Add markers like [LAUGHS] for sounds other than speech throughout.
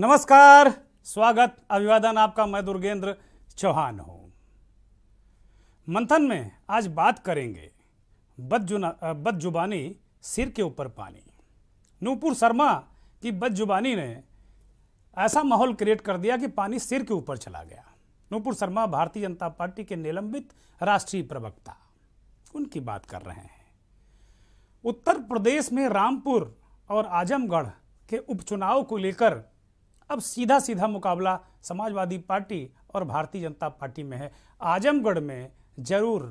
नमस्कार स्वागत अभिवादन आपका मैं दुर्गेंद्र चौहान हूँ मंथन में आज बात करेंगे बदजुना बदजुबानी सिर के ऊपर पानी नूपुर शर्मा की बदजुबानी ने ऐसा माहौल क्रिएट कर दिया कि पानी सिर के ऊपर चला गया नूपुर शर्मा भारतीय जनता पार्टी के निलंबित राष्ट्रीय प्रवक्ता उनकी बात कर रहे हैं उत्तर प्रदेश में रामपुर और आजमगढ़ के उपचुनाव को लेकर अब सीधा सीधा मुकाबला समाजवादी पार्टी और भारतीय जनता पार्टी में है आजमगढ़ में जरूर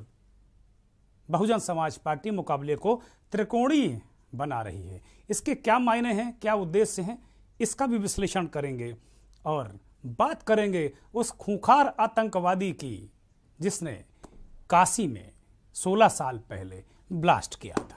बहुजन समाज पार्टी मुकाबले को त्रिकोणीय बना रही है इसके क्या मायने हैं क्या उद्देश्य हैं इसका भी विश्लेषण करेंगे और बात करेंगे उस खूंखार आतंकवादी की जिसने काशी में 16 साल पहले ब्लास्ट किया था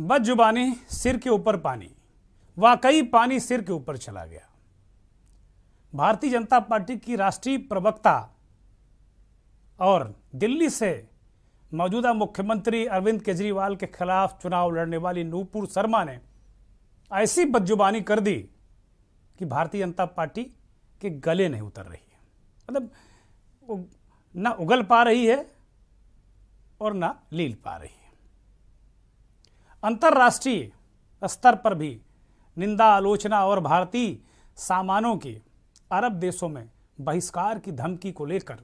बद जुबानी सिर के ऊपर पानी वाकई पानी सिर के ऊपर चला गया भारतीय जनता पार्टी की राष्ट्रीय प्रवक्ता और दिल्ली से मौजूदा मुख्यमंत्री अरविंद केजरीवाल के खिलाफ चुनाव लड़ने वाली नूपुर शर्मा ने ऐसी बदजुबानी कर दी कि भारतीय जनता पार्टी के गले नहीं उतर रही है मतलब ना उगल पा रही है और ना लील पा रही है अंतर्राष्ट्रीय स्तर पर भी निंदा आलोचना और भारतीय सामानों के अरब देशों में बहिष्कार की धमकी को लेकर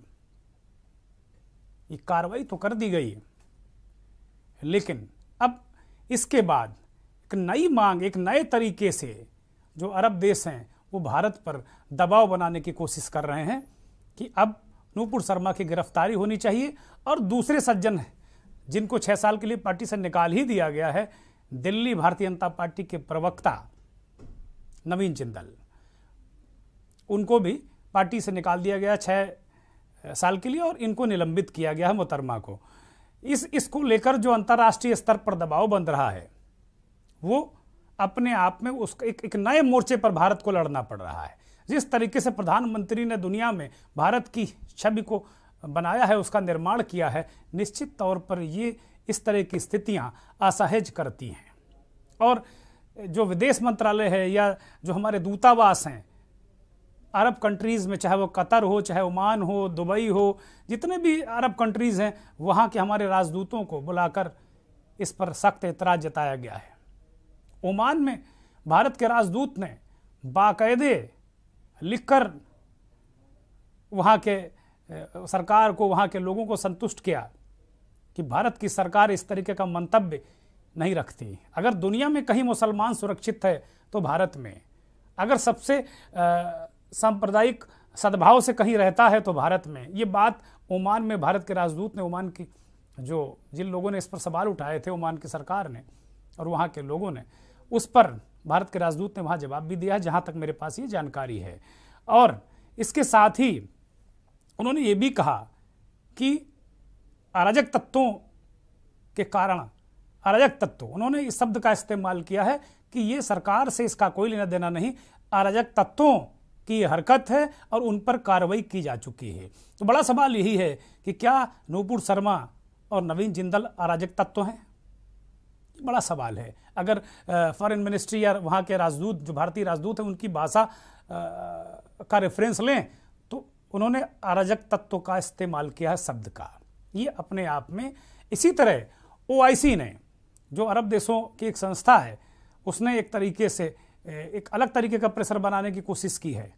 ये कार्रवाई तो कर दी गई है लेकिन अब इसके बाद एक नई मांग एक नए तरीके से जो अरब देश हैं वो भारत पर दबाव बनाने की कोशिश कर रहे हैं कि अब नूपुर शर्मा की गिरफ्तारी होनी चाहिए और दूसरे सज्जन हैं जिनको छह साल के लिए पार्टी से निकाल ही दिया गया है दिल्ली भारतीय जनता पार्टी के प्रवक्ता नवीन जिंदल उनको भी पार्टी से निकाल दिया गया छह साल के लिए और इनको निलंबित किया गया है मोहतरमा को इस इसको लेकर जो अंतर्राष्ट्रीय स्तर पर दबाव बन रहा है वो अपने आप में उस एक, एक नए मोर्चे पर भारत को लड़ना पड़ रहा है जिस तरीके से प्रधानमंत्री ने दुनिया में भारत की छवि को बनाया है उसका निर्माण किया है निश्चित तौर पर ये इस तरह की स्थितियाँ असहज करती हैं और जो विदेश मंत्रालय है या जो हमारे दूतावास हैं अरब कंट्रीज़ में चाहे वो कतर हो चाहे ओमान हो दुबई हो जितने भी अरब कंट्रीज़ हैं वहाँ के हमारे राजदूतों को बुलाकर इस पर सख्त एतराज़ जताया गया है ओमान में भारत के राजदूत ने बाकायदे लिखकर वहाँ के सरकार को वहाँ के लोगों को संतुष्ट किया कि भारत की सरकार इस तरीके का मंतव्य नहीं रखती अगर दुनिया में कहीं मुसलमान सुरक्षित है तो भारत में अगर सबसे सांप्रदायिक सद्भाव से कहीं रहता है तो भारत में ये बात ओमान में भारत के राजदूत ने ओमान की जो जिन लोगों ने इस पर सवाल उठाए थे ओमान की सरकार ने और वहाँ के लोगों ने उस पर भारत के राजदूत ने वहाँ जवाब भी दिया है जहाँ तक मेरे पास ये जानकारी है और इसके साथ ही उन्होंने ये भी कहा कि अराजक तत्वों के कारण अराजक तत्व उन्होंने इस शब्द का इस्तेमाल किया है कि ये सरकार से इसका कोई लेना देना नहीं अराजक तत्वों की हरकत है और उन पर कार्रवाई की जा चुकी है तो बड़ा सवाल यही है कि क्या नूपुर शर्मा और नवीन जिंदल अराजक तत्व हैं बड़ा सवाल है अगर फॉरेन मिनिस्ट्री या वहाँ के राजदूत जो भारतीय राजदूत हैं उनकी भाषा का रेफरेंस लें उन्होंने अराजक तत्व का इस्तेमाल किया है शब्द का ये अपने आप में इसी तरह ओ ने जो अरब देशों की एक संस्था है उसने एक तरीके से एक अलग तरीके का प्रेशर बनाने की कोशिश की है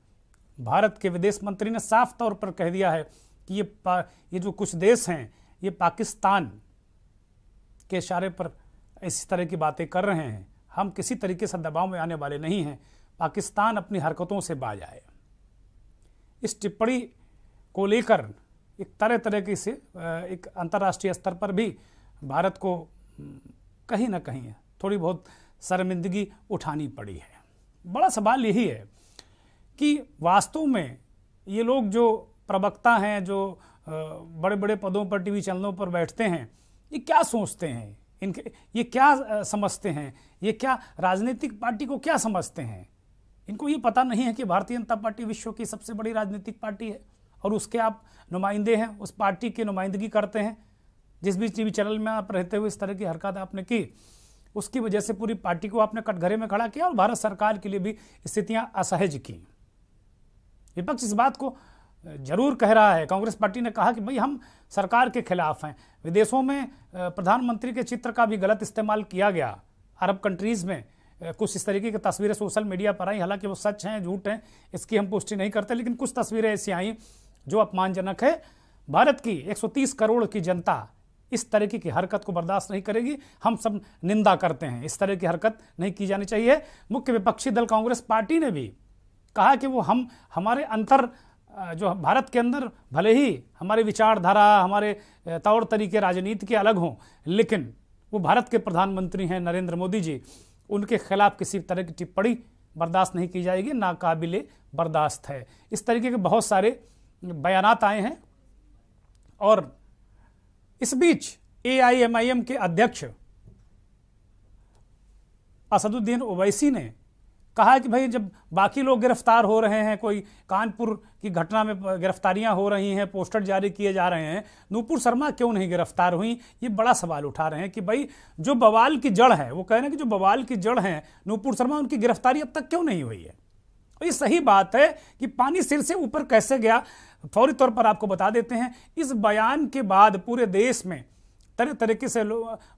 भारत के विदेश मंत्री ने साफ तौर पर कह दिया है कि ये ये जो कुछ देश हैं ये पाकिस्तान के इशारे पर इस तरह की बातें कर रहे हैं हम किसी तरीके से दबाव में आने वाले नहीं हैं पाकिस्तान अपनी हरकतों से बाज आए इस टिप्पणी को लेकर एक तरह तरह की से एक अंतर्राष्ट्रीय स्तर पर भी भारत को कहीं ना कहीं थोड़ी बहुत शर्मिंदगी उठानी पड़ी है बड़ा सवाल यही है कि वास्तव में ये लोग जो प्रवक्ता हैं जो बड़े बड़े पदों पर टीवी चैनलों पर बैठते हैं ये क्या सोचते हैं इनके ये क्या समझते हैं ये क्या राजनीतिक पार्टी को क्या समझते हैं इनको ये पता नहीं है कि भारतीय जनता पार्टी विश्व की सबसे बड़ी राजनीतिक पार्टी है और उसके आप नुमाइंदे हैं उस पार्टी की नुमाइंदगी करते हैं जिस भी टी चैनल में आप रहते हुए इस तरह की हरकत आपने की उसकी वजह से पूरी पार्टी को आपने कटघरे में खड़ा किया और भारत सरकार के लिए भी स्थितियां असहज की विपक्ष इस बात को जरूर कह रहा है कांग्रेस पार्टी ने कहा कि भाई हम सरकार के खिलाफ हैं विदेशों में प्रधानमंत्री के चित्र का भी गलत इस्तेमाल किया गया अरब कंट्रीज़ में कुछ इस तरीके की तस्वीरें सोशल मीडिया पर आई हालांकि वो सच हैं झूठ हैं इसकी हम पुष्टि नहीं करते लेकिन कुछ तस्वीरें ऐसी आई जो अपमानजनक है भारत की 130 करोड़ की जनता इस तरीके की हरकत को बर्दाश्त नहीं करेगी हम सब निंदा करते हैं इस तरह की हरकत नहीं की जानी चाहिए मुख्य विपक्षी दल कांग्रेस पार्टी ने भी कहा कि वो हम हमारे अंतर जो भारत के अंदर भले ही हमारे विचारधारा हमारे तौर तरीके राजनीति के अलग हों लेकिन वो भारत के प्रधानमंत्री हैं नरेंद्र मोदी जी उनके खिलाफ किसी तरह की टिप्पणी बर्दाश्त नहीं की जाएगी नाकाबिल बर्दाश्त है इस तरीके के बहुत सारे बयान आए हैं और इस बीच ए के अध्यक्ष असदुद्दीन ओवैसी ने कहा कि भाई जब बाकी लोग गिरफ्तार हो रहे हैं कोई कानपुर की घटना में गिरफ्तारियां हो रही हैं पोस्टर जारी किए जा रहे हैं नूपुर शर्मा क्यों नहीं गिरफ्तार हुई ये बड़ा सवाल उठा रहे हैं कि भाई जो बवाल की जड़ है वो कह रहे हैं कि जो बवाल की जड़ है नूपुर शर्मा उनकी गिरफ्तारी अब तक क्यों नहीं हुई है और ये सही बात है कि पानी सिर से ऊपर कैसे गया फौरी तौर पर आपको बता देते हैं इस बयान के बाद पूरे देश में तरह तरीके से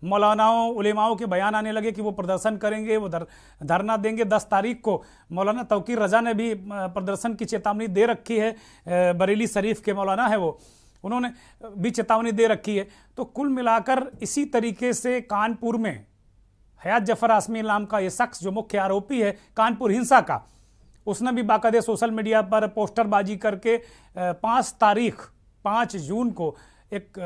मौलानाओं उलेमाओं के बयान आने लगे कि वो प्रदर्शन करेंगे वो धरना देंगे दस तारीख को मौलाना तोकीर रजा ने भी प्रदर्शन की चेतावनी दे रखी है बरेली शरीफ के मौलाना है वो उन्होंने भी चेतावनी दे रखी है तो कुल मिलाकर इसी तरीके से कानपुर में हयात जफर आसमी नाम का ये शख्स जो मुख्य आरोपी है कानपुर हिंसा का उसने भी बाकायदे सोशल मीडिया पर पोस्टरबाजी करके पाँच तारीख पाँच जून को एक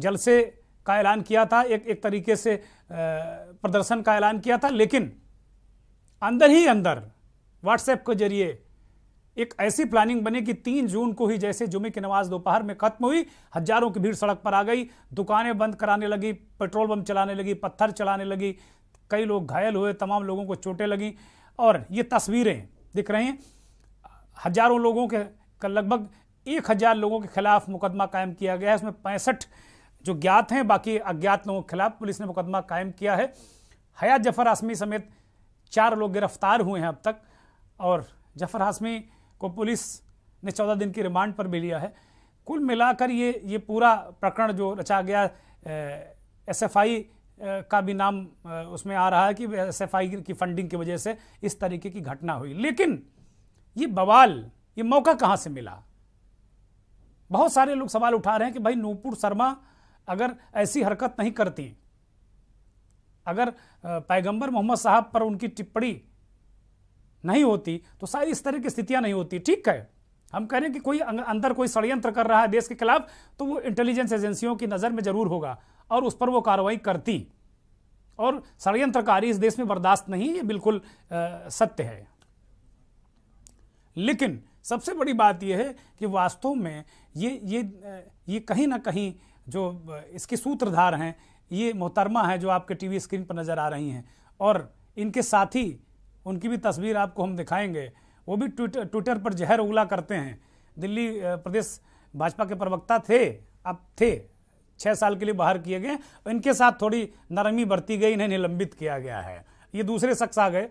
जलसे का ऐलान किया था एक एक तरीके से प्रदर्शन का ऐलान किया था लेकिन अंदर ही अंदर व्हाट्सएप के जरिए एक ऐसी प्लानिंग बनी कि तीन जून को ही जैसे जुमे की नमाज दोपहर में खत्म हुई हजारों की भीड़ सड़क पर आ गई दुकानें बंद कराने लगी पेट्रोल पंप चलाने लगी पत्थर चलाने लगी कई लोग घायल हुए तमाम लोगों को चोटें लगी और ये तस्वीरें दिख रही हैं हजारों लोगों के लगभग एक हज़ार लोगों के खिलाफ मुकदमा कायम किया गया है उसमें पैंसठ जो ज्ञात हैं बाकी अज्ञात लोगों के खिलाफ पुलिस ने मुकदमा कायम किया है हयात जफर आसमी समेत चार लोग गिरफ्तार हुए हैं अब तक और जफर हाशमी को पुलिस ने चौदह दिन की रिमांड पर भी लिया है कुल मिलाकर ये ये पूरा प्रकरण जो रचा गया आई का भी नाम उसमें आ रहा है कि आई की फंडिंग की वजह से इस तरीके की घटना हुई लेकिन ये बवाल ये मौका कहाँ से मिला बहुत सारे लोग सवाल उठा रहे हैं कि भाई नूपुर शर्मा अगर ऐसी हरकत नहीं करती अगर पैगंबर मोहम्मद साहब पर उनकी टिप्पणी नहीं होती तो शायद इस तरह की स्थितियां नहीं होती ठीक है हम कह रहे हैं कि कोई अंदर कोई षडयंत्र कर रहा है देश के खिलाफ तो वो इंटेलिजेंस एजेंसियों की नज़र में जरूर होगा और उस पर वो कार्रवाई करती और षडयंत्रकारी इस देश में बर्दाश्त नहीं ये बिल्कुल सत्य है लेकिन सबसे बड़ी बात यह है कि वास्तव में ये ये ये कहीं ना कहीं जो इसके सूत्रधार हैं ये मोहतरमा है जो आपके टीवी स्क्रीन पर नज़र आ रही हैं और इनके साथी उनकी भी तस्वीर आपको हम दिखाएंगे वो भी ट्विटर ट्विटर पर जहर उगला करते हैं दिल्ली प्रदेश भाजपा के प्रवक्ता थे अब थे छः साल के लिए बाहर किए गए इनके साथ थोड़ी नरमी बरती गई इन्हें निलंबित किया गया है ये दूसरे शख्स आ गए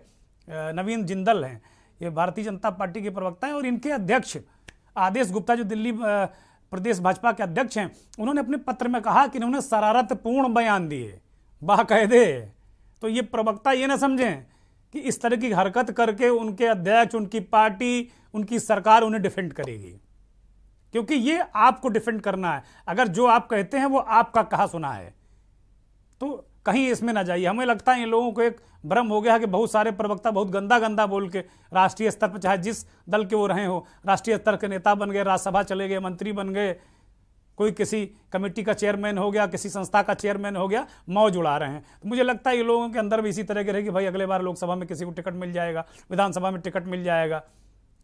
नवीन जिंदल हैं ये भारतीय जनता पार्टी के प्रवक्ता हैं और इनके अध्यक्ष आदेश गुप्ता जो दिल्ली प्रदेश भाजपा के अध्यक्ष हैं उन्होंने अपने पत्र में कहा कि उन्होंने शरारतपूर्ण बयान दिए बाकायदे तो ये प्रवक्ता ये ना समझें कि इस तरह की हरकत करके उनके अध्यक्ष उनकी पार्टी उनकी सरकार उन्हें डिफेंड करेगी क्योंकि ये आपको डिफेंड करना है अगर जो आप कहते हैं वो आपका कहा सुना है तो कहीं इसमें ना जाइए हमें लगता है इन लोगों को एक भ्रम हो गया है कि बहुत सारे प्रवक्ता बहुत गंदा गंदा बोल के राष्ट्रीय स्तर पर चाहे जिस दल के वो रहे हों राष्ट्रीय स्तर के नेता बन गए राज्यसभा चले गए मंत्री बन गए कोई किसी कमेटी का चेयरमैन हो गया किसी संस्था का चेयरमैन हो गया मौज उड़ा रहे हैं तो मुझे लगता है ये लोगों के अंदर भी इसी तरह के रहेगी भाई अगले बार लोकसभा में किसी को टिकट मिल जाएगा विधानसभा में टिकट मिल जाएगा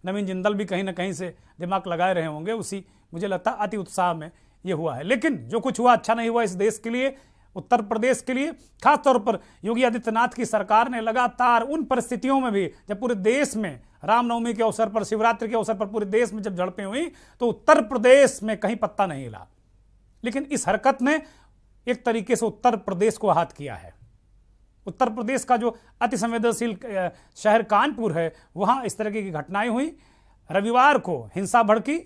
नवीन जिंदल भी कहीं ना कहीं से दिमाग लगाए रहे होंगे उसी मुझे लगता है अति उत्साह में ये हुआ है लेकिन जो कुछ हुआ अच्छा नहीं हुआ इस देश के लिए उत्तर प्रदेश के लिए खासतौर पर योगी आदित्यनाथ की सरकार ने लगातार उन परिस्थितियों में भी जब पूरे देश में रामनवमी के अवसर पर शिवरात्रि के अवसर पर पूरे देश में जब झड़पें हुई तो उत्तर प्रदेश में कहीं पत्ता नहीं हिला लेकिन इस हरकत ने एक तरीके से उत्तर प्रदेश को हाथ किया है उत्तर प्रदेश का जो अति संवेदनशील शहर कानपुर है वहां इस तरह की घटनाएं हुई रविवार को हिंसा भड़की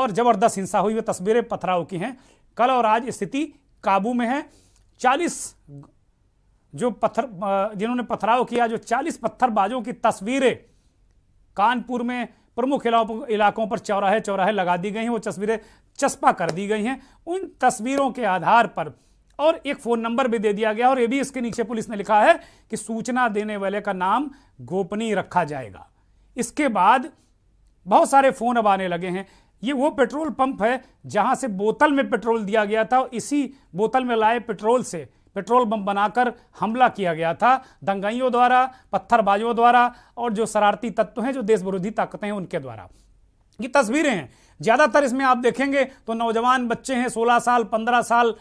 और जबरदस्त हिंसा हुई वे तस्वीरें पथराव की हैं कल और आज स्थिति काबू में है चालीस जो पत्थर जिन्होंने पथराव किया जो चालीस पत्थरबाजों की तस्वीरें कानपुर में प्रमुख इलाकों पर चौराहे चौराहे लगा दी गई हैं वो तस्वीरें चस्पा कर दी गई हैं उन तस्वीरों के आधार पर और एक फ़ोन नंबर भी दे दिया गया और ये भी इसके नीचे पुलिस ने लिखा है कि सूचना देने वाले का नाम गोपनीय रखा जाएगा इसके बाद बहुत सारे फ़ोन अब आने लगे हैं ये वो पेट्रोल पंप है जहां से बोतल में पेट्रोल दिया गया था और इसी बोतल में लाए पेट्रोल से पेट्रोल बम बनाकर हमला किया गया था दंगाइयों द्वारा पत्थरबाजों द्वारा और जो शरारती तत्व हैं जो देश विरोधी ताकतें हैं उनके द्वारा ये तस्वीरें हैं ज़्यादातर इसमें आप देखेंगे तो नौजवान बच्चे हैं 16 साल 15 साल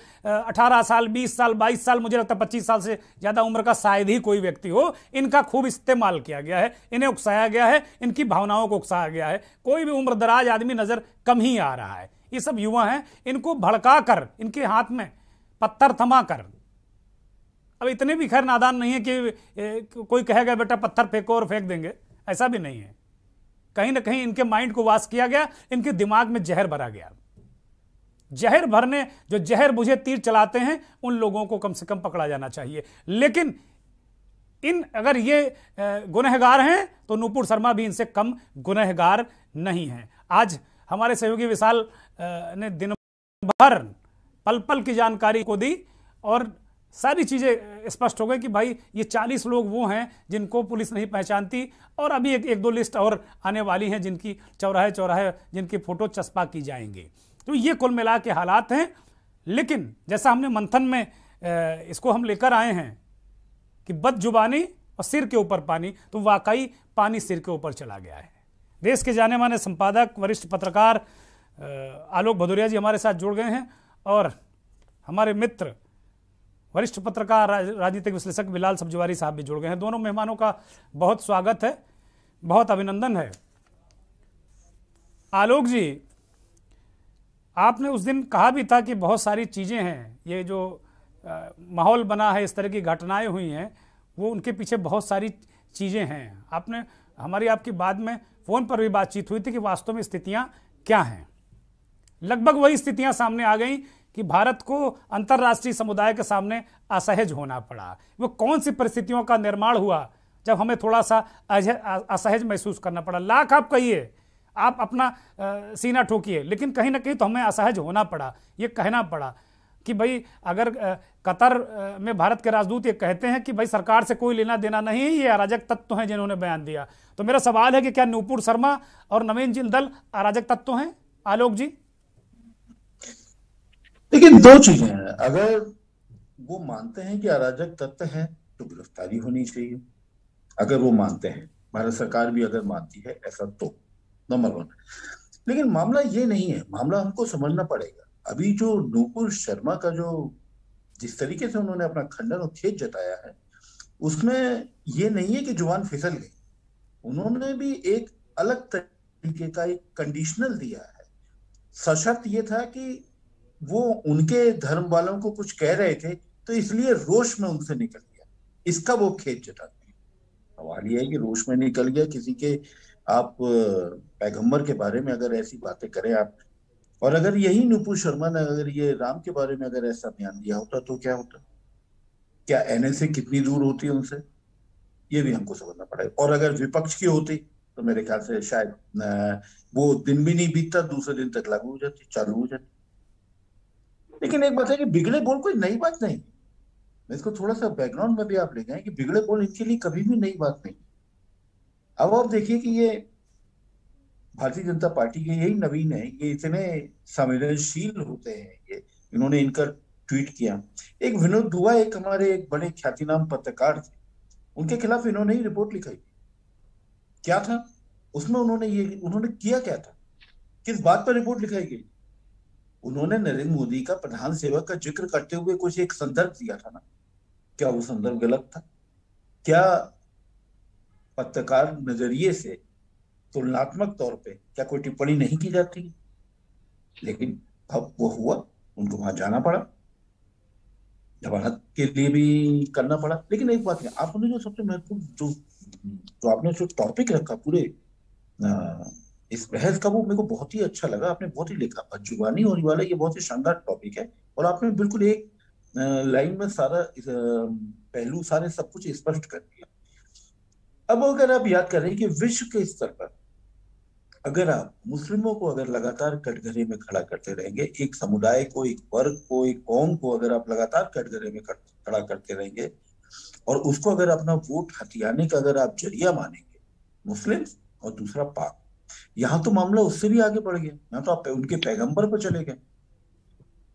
18 साल 20 साल 22 साल मुझे लगता है 25 साल से ज़्यादा उम्र का शायद ही कोई व्यक्ति हो इनका खूब इस्तेमाल किया गया है इन्हें उकसाया गया है इनकी भावनाओं को उकसाया गया है कोई भी उम्र दराज आदमी नज़र कम ही आ रहा है ये सब युवा हैं इनको भड़का कर इनके हाथ में पत्थर थमा कर अब इतने भी खैर नादान नहीं है कि कोई कहेगा बेटा पत्थर फेंको और फेंक देंगे ऐसा भी नहीं है कहीं ना कहीं इनके माइंड को वास किया गया इनके दिमाग में जहर भरा गया जहर भरने जो जहर बुझे तीर चलाते हैं उन लोगों को कम से कम पकड़ा जाना चाहिए लेकिन इन अगर ये गुनहगार हैं तो नूपुर शर्मा भी इनसे कम गुनहगार नहीं है आज हमारे सहयोगी विशाल ने दिन भर पल पल की जानकारी को दी और सारी चीज़ें स्पष्ट हो गई कि भाई ये चालीस लोग वो हैं जिनको पुलिस नहीं पहचानती और अभी एक एक दो लिस्ट और आने वाली हैं जिनकी चौराहे चौराहे जिनकी फ़ोटो चस्पा की जाएंगे तो ये कुल मिला के हालात हैं लेकिन जैसा हमने मंथन में इसको हम लेकर आए हैं कि बदजुबानी और सिर के ऊपर पानी तो वाकई पानी सिर के ऊपर चला गया है देश के जाने माने संपादक वरिष्ठ पत्रकार आलोक भदौरिया जी हमारे साथ जुड़ गए हैं और हमारे मित्र वरिष्ठ पत्रकार राजनीतिक विश्लेषक बिलाल सब्जवारी साहब भी जुड़ गए हैं दोनों मेहमानों का बहुत स्वागत है बहुत अभिनंदन है आलोक जी आपने उस दिन कहा भी था कि बहुत सारी चीज़ें हैं ये जो माहौल बना है इस तरह की घटनाएं हुई हैं वो उनके पीछे बहुत सारी चीज़ें हैं आपने हमारी आपकी बाद में फ़ोन पर भी बातचीत हुई थी कि वास्तव में स्थितियां क्या हैं लगभग वही स्थितियां सामने आ गई कि भारत को अंतर्राष्ट्रीय समुदाय के सामने असहज होना पड़ा वो कौन सी परिस्थितियों का निर्माण हुआ जब हमें थोड़ा सा असहज महसूस करना पड़ा लाख आप कहिए आप अपना आ, सीना ठोकिए लेकिन कहीं ना कहीं तो हमें असहज होना पड़ा ये कहना पड़ा कि भाई अगर कतर में भारत के राजदूत ये कहते हैं कि भाई सरकार से कोई लेना देना नहीं ये अराजक तत्व हैं जिन्होंने बयान दिया तो मेरा सवाल है कि क्या नूपुर शर्मा और नवीन जिंदल अराजक तत्व हैं आलोक जी लेकिन दो चीजें हैं अगर वो मानते हैं कि अराजक तत्व है तो गिरफ्तारी होनी चाहिए अगर वो मानते हैं भारत सरकार भी अगर मानती है ऐसा तो नंबर वन लेकिन मामला ये नहीं है मामला हमको समझना पड़ेगा अभी जो नूपुर शर्मा का जो जिस तरीके से उन्होंने अपना खंडन और खेत जताया है उसमें ये नहीं है कि जुवान फिसल गए उन्होंने भी एक अलग तरीके का एक कंडीशनल दिया है सशर्त ये था कि वो उनके धर्म वालों को कुछ कह रहे थे तो इसलिए रोष में उनसे निकल गया इसका वो खेत जताते हैं सवाल यह है कि रोष में निकल गया किसी के आप पैगंबर के बारे में अगर ऐसी बातें करें आप और अगर यही नुपू शर्मा ने अगर ये राम के बारे में अगर ऐसा बयान दिया होता तो क्या होता क्या एन एस कितनी दूर होती है उनसे ये भी हमको समझना पड़ेगा और अगर विपक्ष की होती तो मेरे ख्याल से शायद वो दिन भी नहीं बीतता दूसरे दिन तक लागू हो जाती चालू हो जाती लेकिन एक बात है कि बिगड़े बोल कोई नई बात नहीं मैं इसको थोड़ा सा बैकग्राउंड में भी आप ले जाए कि बिगड़े बोल इनके लिए कभी भी नई बात नहीं अब आप देखिए कि ये भारतीय जनता पार्टी के यही नवीन है ये इतने संवेदनशील होते हैं ये इन्होंने इनका ट्वीट किया एक विनोद दुआ एक हमारे एक बड़े ख्यातिनाम पत्रकार थे उनके खिलाफ इन्होंने ही रिपोर्ट लिखाई क्या था उसमें उन्होंने ये उन्होंने किया क्या था किस बात पर रिपोर्ट लिखाई गई उन्होंने नरेंद्र मोदी का प्रधान सेवक का जिक्र करते हुए कुछ एक संदर्भ दिया था ना क्या वो संदर्भ गलत था क्या पत्रकार नजरिए से तुलनात्मक तौर पे क्या कोई टिप्पणी नहीं की जाती लेकिन अब वो हुआ उनको वहां जाना पड़ा जमानत के लिए भी करना पड़ा लेकिन एक बात है आपने जो सबसे महत्वपूर्ण जो जो आपने जो टॉपिक रखा पूरे आ, इस बहस का वो मेरे को बहुत ही अच्छा लगा आपने बहुत ही लिखा जुबानी होने वाला ये बहुत ही शानदार टॉपिक है और आपने बिल्कुल एक लाइन में सारा पहलू सारे सब कुछ स्पष्ट कर दिया अब अगर आप याद करें कि विश्व के स्तर पर अगर आप मुस्लिमों को अगर लगातार कटघरे में खड़ा करते रहेंगे एक समुदाय को एक वर्ग को एक कौम को अगर आप लगातार कटघरे में खड़ा करते रहेंगे और उसको अगर अपना वोट हथियाने का अगर आप जरिया मानेंगे मुस्लिम और दूसरा पाक यहाँ तो मामला उससे भी आगे बढ़ गया यहां तो आप उनके पैगंबर पर चले गए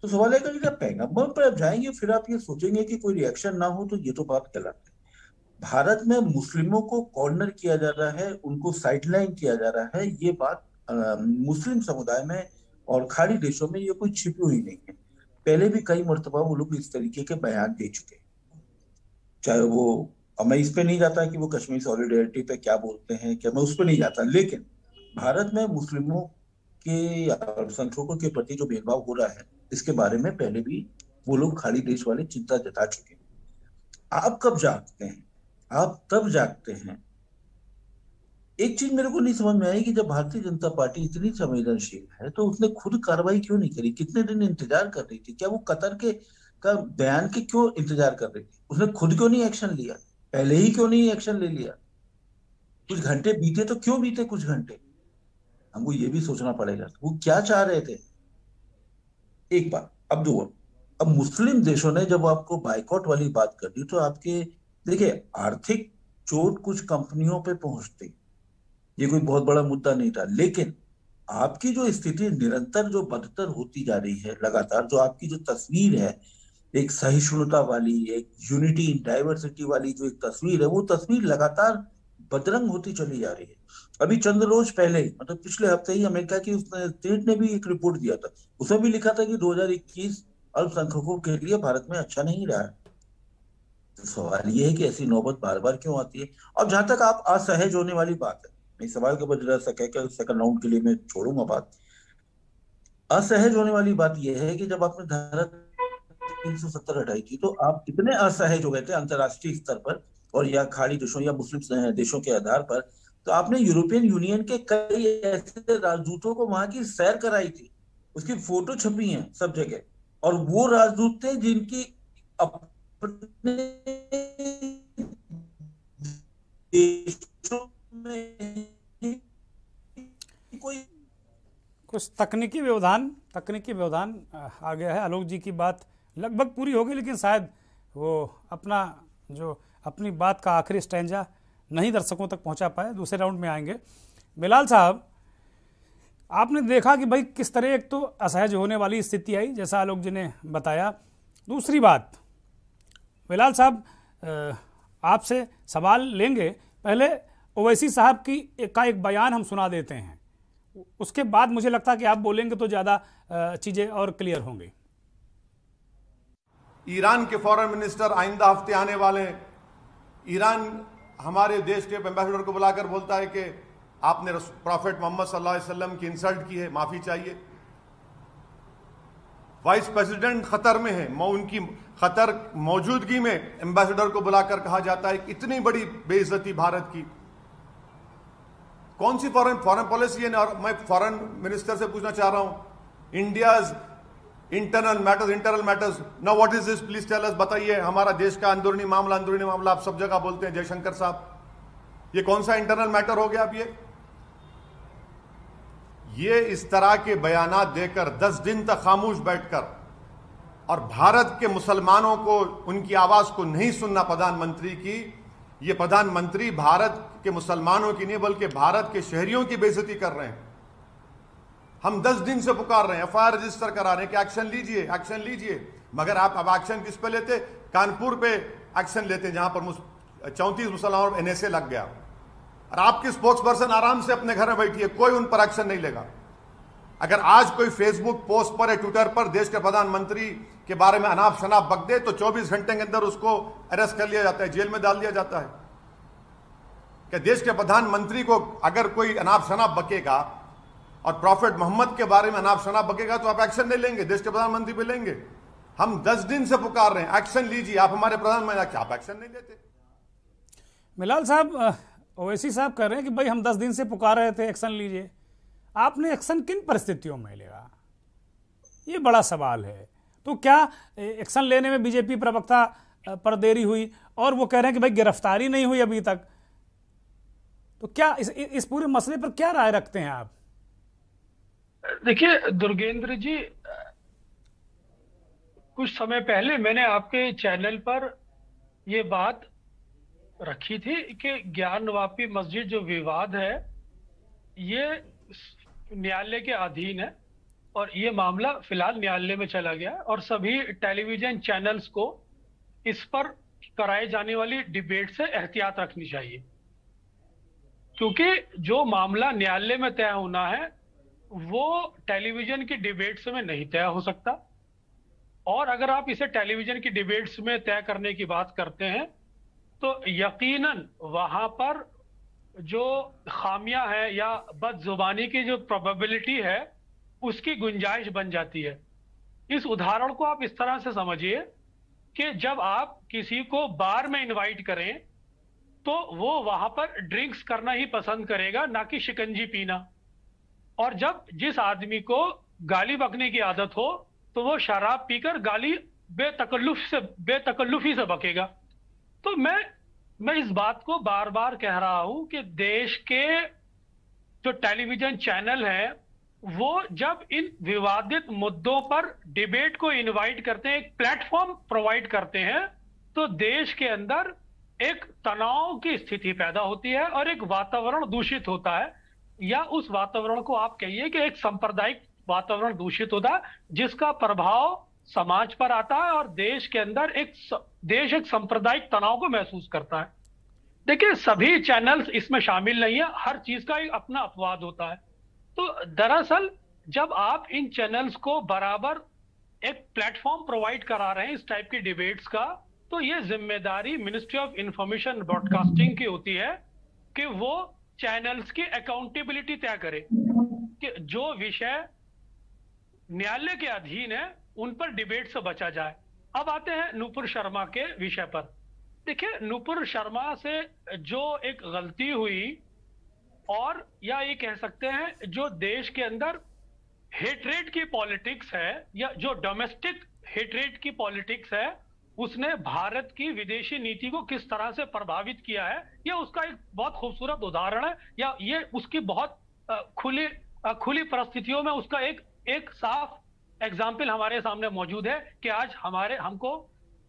तो सवाल है कि पैगंबर पर आप जाएंगे फिर आप ये सोचेंगे कि कोई रिएक्शन ना हो तो ये तो बात गलत है भारत में मुस्लिमों को कॉर्नर किया जा रहा है उनको साइडलाइन किया जा रहा है ये बात मुस्लिम समुदाय में और खाड़ी देशों में ये कोई छिपी हुई नहीं है पहले भी कई मरतबा वो लोग इस तरीके के बयान दे चुके चाहे वो मैं इस पे नहीं जाता कि वो कश्मीर सॉलिडेरिटी पे क्या बोलते हैं क्या मैं उस पर नहीं जाता लेकिन भारत में मुस्लिमों के अल्पसंख्यकों के प्रति जो भेदभाव हो रहा है इसके बारे में पहले भी वो लोग खाली देश वाले चिंता जता चुके आप कब जागते हैं आप तब जागते हैं एक चीज मेरे को नहीं समझ में आई कि जब भारतीय जनता पार्टी इतनी संवेदनशील है तो उसने खुद कार्रवाई क्यों नहीं करी कितने दिन इंतजार कर रही थी क्या वो कतर के का बयान के क्यों इंतजार कर रही थी उसने खुद क्यों नहीं एक्शन लिया पहले ही क्यों नहीं एक्शन ले लिया कुछ घंटे बीते तो क्यों बीते कुछ घंटे हमको ये भी सोचना पड़ेगा वो क्या चाह रहे थे एक बात अब दो अब मुस्लिम देशों ने जब आपको बाइकआउट वाली बात कर दी तो आपके देखिए आर्थिक चोट कुछ कंपनियों पे पहुंचती ये कोई बहुत बड़ा मुद्दा नहीं था लेकिन आपकी जो स्थिति निरंतर जो बदतर होती जा रही है लगातार जो आपकी जो तस्वीर है एक सहिष्णुता वाली एक यूनिटी डाइवर्सिटी वाली जो एक तस्वीर है वो तस्वीर लगातार बदरंग होती चली जा रही है अभी चंद रोज पहले ही मतलब पिछले हफ्ते ही अमेरिका की उसने सेनेट ने भी एक रिपोर्ट दिया था उसमें भी लिखा था कि 2021 अल्पसंख्यकों के लिए भारत में अच्छा नहीं रहा तो सवाल ये है कि ऐसी नौबत बार बार क्यों आती है और जहां तक आप असहज होने वाली बात है नहीं सवाल के ऊपर जरा सेकंड राउंड के लिए मैं छोड़ूंगा बात असहज होने वाली बात यह है कि जब आपने धारा तीन सौ सत्तर हटाई थी तो आप इतने असहज हो गए थे अंतर्राष्ट्रीय स्तर पर और या खाड़ी देशों या मुस्लिम देशों के आधार पर तो आपने यूरोपियन यूनियन के कई ऐसे राजदूतों को वहां की सैर कराई थी उसकी फोटो छपी है सब जगह और वो राजदूत थे जिनकी अपने कोई कुछ तकनीकी व्यवधान तकनीकी व्यवधान आ गया है आलोक जी की बात लगभग पूरी होगी लेकिन शायद वो अपना जो अपनी बात का आखिरी स्टैंडा नहीं दर्शकों तक पहुंचा पाए दूसरे राउंड में आएंगे बिलाल साहब आपने देखा कि भाई किस तरह एक तो असहज होने वाली स्थिति आई जैसा आलोक जी ने बताया दूसरी बात बिलाल साहब आपसे सवाल लेंगे पहले ओवैसी साहब की एक का एक बयान हम सुना देते हैं उसके बाद मुझे लगता है कि आप बोलेंगे तो ज़्यादा चीज़ें और क्लियर होंगी ईरान के फॉरेन मिनिस्टर आइंदा हफ्ते आने वाले हैं ईरान हमारे देश के एम्बेसडर को बुलाकर बोलता है कि आपने प्रॉफेट मोहम्मद सल्लल्लाहु अलैहि वसल्लम की इंसल्ट की है माफ़ी चाहिए वाइस प्रेसिडेंट खतर में है मैं उनकी खतर मौजूदगी में एम्बेसडर को बुलाकर कहा जाता है इतनी बड़ी बेइज्जती भारत की कौन सी फॉरन फॉरन पॉलिसी है और मैं फॉरन मिनिस्टर से पूछना चाह रहा हूं India internal matters internal matters ना what is this please tell us बताइए हमारा देश का अंदरूनी मामला अंदरूनी मामला आप सब जगह बोलते हैं जयशंकर साहब ये कौन सा इंटरनल मैटर हो गया आप ये ये इस तरह के बयान देकर दस दिन तक खामोश बैठकर और भारत के मुसलमानों को उनकी आवाज को नहीं सुनना प्रधानमंत्री की ये प्रधानमंत्री भारत के मुसलमानों की नहीं बल्कि भारत के शहरियों की बेजती कर रहे हैं हम दस दिन से पुकार रहे हैं एफ रजिस्टर करा रहे हैं कि एक्शन लीजिए एक्शन लीजिए मगर आप अब एक्शन किस पे लेते कानपुर पे एक्शन लेते जहां पर चौंतीस मुसलमानों पर एनएसए लग गया और आपकी स्पोक्स पर्सन आराम से अपने घर में बैठी है कोई उन पर एक्शन नहीं लेगा अगर आज कोई फेसबुक पोस्ट पर या ट्विटर पर देश के प्रधानमंत्री के बारे में अनाप शनाप बक दे तो 24 घंटे के अंदर उसको अरेस्ट कर लिया जाता है जेल में डाल दिया जाता है क्या देश के प्रधानमंत्री को अगर कोई अनाप शनाप बकेगा और प्रॉफिट मोहम्मद के बारे में नाप शनाप बकेगा तो आप एक्शन नहीं लेंगे देश के प्रधानमंत्री भी लेंगे हम दस दिन से पुकार रहे हैं एक्शन लीजिए आप हमारे प्रधानमंत्री आप एक्शन नहीं लेते मिलाल साहब ओवैसी साहब कह रहे हैं कि भाई हम दस दिन से पुकार रहे थे एक्शन लीजिए आपने एक्शन किन परिस्थितियों में लेगा ये बड़ा सवाल है तो क्या एक्शन लेने में बीजेपी प्रवक्ता पर देरी हुई और वो कह रहे हैं कि भाई गिरफ्तारी नहीं हुई अभी तक तो क्या इस, इस पूरे मसले पर क्या राय रखते हैं आप देखिए दुर्गेंद्र जी कुछ समय पहले मैंने आपके चैनल पर ये बात रखी थी कि ज्ञानवापी मस्जिद जो विवाद है ये न्यायालय के अधीन है और ये मामला फिलहाल न्यायालय में चला गया और सभी टेलीविजन चैनल्स को इस पर कराए जाने वाली डिबेट से एहतियात रखनी चाहिए क्योंकि जो मामला न्यायालय में तय होना है वो टेलीविजन की डिबेट्स में नहीं तय हो सकता और अगर आप इसे टेलीविजन की डिबेट्स में तय करने की बात करते हैं तो यकीनन वहां पर जो खामियां है या बदजुबानी की जो प्रोबेबिलिटी है उसकी गुंजाइश बन जाती है इस उदाहरण को आप इस तरह से समझिए कि जब आप किसी को बार में इनवाइट करें तो वो वहां पर ड्रिंक्स करना ही पसंद करेगा ना कि शिकंजी पीना और जब जिस आदमी को गाली बकने की आदत हो तो वो शराब पीकर गाली बेतकल्लुफ से बेतकल्लुफी से बकेगा तो मैं मैं इस बात को बार बार कह रहा हूं कि देश के जो टेलीविजन चैनल है वो जब इन विवादित मुद्दों पर डिबेट को इनवाइट करते हैं एक प्लेटफॉर्म प्रोवाइड करते हैं तो देश के अंदर एक तनाव की स्थिति पैदा होती है और एक वातावरण दूषित होता है या उस वातावरण को आप कहिए कि एक सांप्रदायिक वातावरण दूषित होता जिसका प्रभाव समाज पर आता है और देश के अंदर एक देश एक सांप्रदायिक तनाव को महसूस करता है देखिए सभी चैनल्स इसमें शामिल नहीं है हर चीज का एक अपना अपवाद होता है तो दरअसल जब आप इन चैनल्स को बराबर एक प्लेटफॉर्म प्रोवाइड करा रहे हैं इस टाइप की डिबेट्स का तो ये जिम्मेदारी मिनिस्ट्री ऑफ इंफॉर्मेशन ब्रॉडकास्टिंग की होती है कि वो चैनल्स की अकाउंटेबिलिटी तय करे कि जो विषय न्यायालय के अधीन है उन पर डिबेट से बचा जाए अब आते हैं नूपुर शर्मा के विषय पर देखिए नूपुर शर्मा से जो एक गलती हुई और या ये कह सकते हैं जो देश के अंदर हेटरेट की पॉलिटिक्स है या जो डोमेस्टिक हेटरेट की पॉलिटिक्स है उसने भारत की विदेशी नीति को किस तरह से प्रभावित किया है ये उसका एक बहुत खूबसूरत उदाहरण है या ये उसकी बहुत खुली खुली परिस्थितियों में उसका एक एक साफ एग्जाम्पल हमारे सामने मौजूद है कि आज हमारे हमको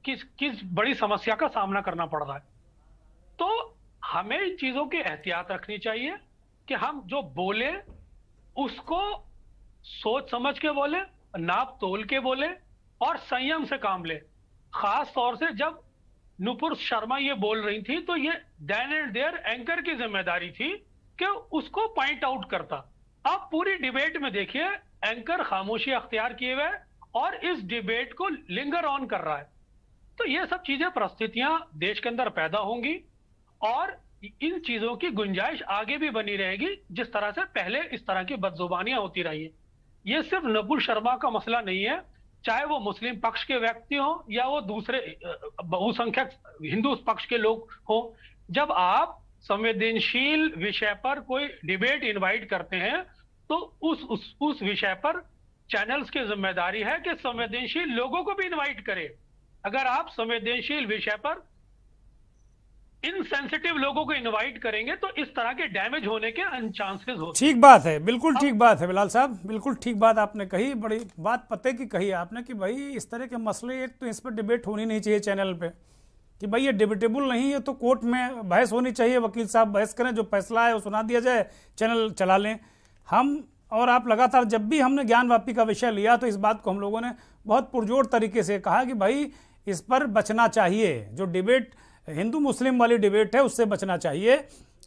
किस किस बड़ी समस्या का सामना करना पड़ रहा है तो हमें इन चीजों की एहतियात रखनी चाहिए कि हम जो बोले उसको सोच समझ के बोले नाप तोल के बोले और संयम से काम ले खास तौर से जब नुपुर शर्मा ये बोल रही थी तो ये देन एंड देयर एंकर की जिम्मेदारी थी कि उसको पॉइंट आउट करता आप पूरी डिबेट में देखिए एंकर खामोशी अख्तियार किए हुए और इस डिबेट को लिंगर ऑन कर रहा है तो ये सब चीजें परिस्थितियां देश के अंदर पैदा होंगी और इन चीजों की गुंजाइश आगे भी बनी रहेगी जिस तरह से पहले इस तरह की बदजुबानियां होती रही है ये सिर्फ नबुल शर्मा का मसला नहीं है चाहे वो मुस्लिम पक्ष के व्यक्ति हो या वो दूसरे बहुसंख्यक हिंदू पक्ष के लोग हो जब आप संवेदनशील विषय पर कोई डिबेट इनवाइट करते हैं तो उस उस, उस विषय पर चैनल्स की जिम्मेदारी है कि संवेदनशील लोगों को भी इनवाइट करें अगर आप संवेदनशील विषय पर इनसेंसिटिव लोगों को इनवाइट करेंगे तो इस तरह के डैमेज होने के चांसेस हो ठीक बात है बिल्कुल ठीक बात है बिलाल साहब बिल्कुल ठीक बात आपने कही बड़ी बात पते की कही आपने कि भाई इस तरह के मसले एक तो इस पर डिबेट होनी नहीं चाहिए चैनल पे कि भाई ये डिबेटेबल नहीं है तो कोर्ट में बहस होनी चाहिए वकील साहब बहस करें जो फैसला है वो सुना दिया जाए चैनल चला लें हम और आप लगातार जब भी हमने ज्ञानवापी का विषय लिया तो इस बात को हम लोगों ने बहुत पुरजोर तरीके से कहा कि भाई इस पर बचना चाहिए जो डिबेट हिंदू मुस्लिम वाली डिबेट है उससे बचना चाहिए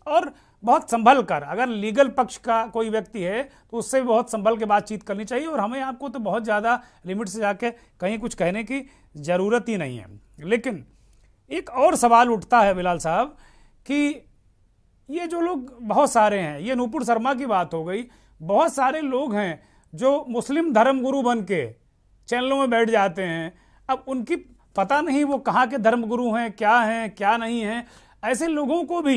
और बहुत संभल कर अगर लीगल पक्ष का कोई व्यक्ति है तो उससे भी बहुत संभल के बातचीत करनी चाहिए और हमें आपको तो बहुत ज़्यादा लिमिट से जाके कहीं कुछ कहने की ज़रूरत ही नहीं है लेकिन एक और सवाल उठता है बिलाल साहब कि ये जो लोग बहुत सारे हैं ये नूपुर शर्मा की बात हो गई बहुत सारे लोग हैं जो मुस्लिम धर्मगुरु बन के चैनलों में बैठ जाते हैं अब उनकी पता नहीं वो कहाँ के धर्मगुरु हैं क्या हैं क्या नहीं हैं ऐसे लोगों को भी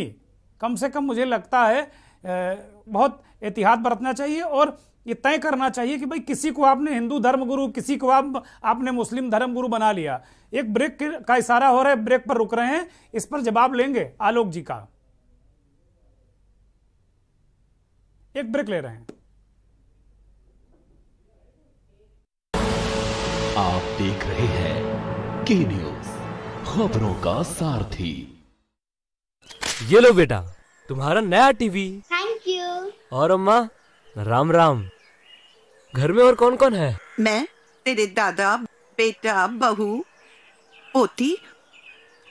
कम से कम मुझे लगता है बहुत एहतियात बरतना चाहिए और ये तय करना चाहिए कि भाई किसी को आपने हिंदू धर्म गुरु किसी को आप आपने मुस्लिम धर्म गुरु बना लिया एक ब्रेक का इशारा हो रहा है ब्रेक पर रुक रहे हैं इस पर जवाब लेंगे आलोक जी का एक ब्रेक ले रहे हैं आप देख रहे हैं की न्यूज खबरों का सारथी ये लो बेटा तुम्हारा नया टीवी थैंक यू और अम्मा राम राम घर में और कौन कौन है मैं तेरे दादा बेटा बहू पोती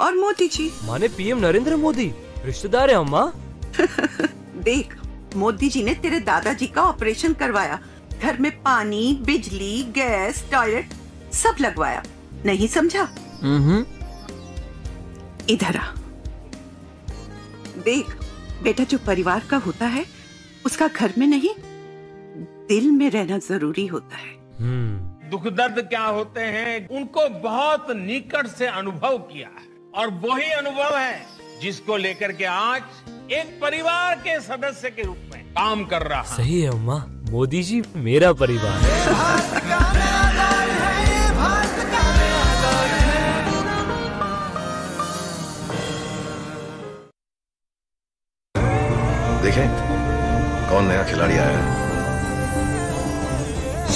और मोदी जी माने पीएम नरेंद्र मोदी रिश्तेदार है अम्मा [LAUGHS] देख मोदी जी ने तेरे दादाजी का ऑपरेशन करवाया घर में पानी बिजली गैस टॉयलेट सब लगवाया नहीं समझा हम्म। इधर आ देख बेटा जो परिवार का होता है उसका घर में नहीं दिल में रहना जरूरी होता है हम्म। दुख दर्द क्या होते हैं उनको बहुत निकट से अनुभव किया है और वही अनुभव है जिसको लेकर के आज एक परिवार के सदस्य के रूप में काम कर रहा है सही है अम्मा मोदी जी मेरा परिवार है देखें कौन नया खिलाड़ी आया है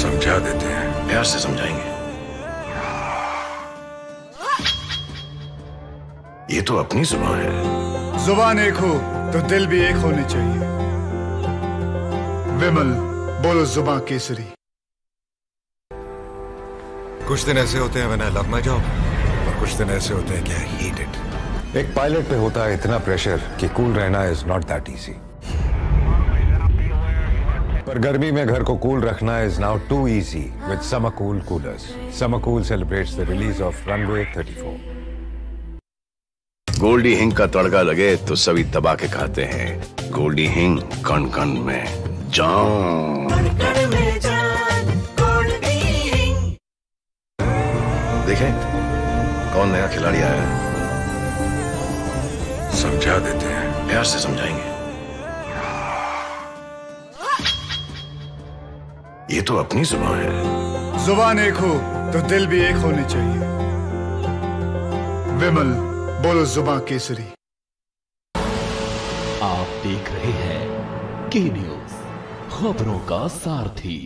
समझा देते हैं प्यार से समझाएंगे ये तो अपनी जुबान है जुबान एक हो तो दिल भी एक होने चाहिए विमल बोलो जुबान केसरी कुछ दिन ऐसे होते हैं मैंने लव माय जॉब और कुछ दिन ऐसे होते हैं कि आई इट एक पायलट पे होता है इतना प्रेशर कि कूल रहना इज नॉट दैट इजी पर गर्मी में घर को कूल रखना is now too easy with समकूल कूलर्स समकूल celebrates the release of runway 34 Goldie हिंग का तड़का लगे तो सभी दबा के खाते हैं गोल्डी हिंग कण कण में जान देखें कौन नया खिलाड़ी आया है समझा देते हैं प्यार से समझाएंगे ये तो अपनी जुबान है जुबान एक हो तो दिल भी एक होने चाहिए विमल बोलो जुबा केसरी आप देख रहे हैं के न्यूज खबरों का सारथी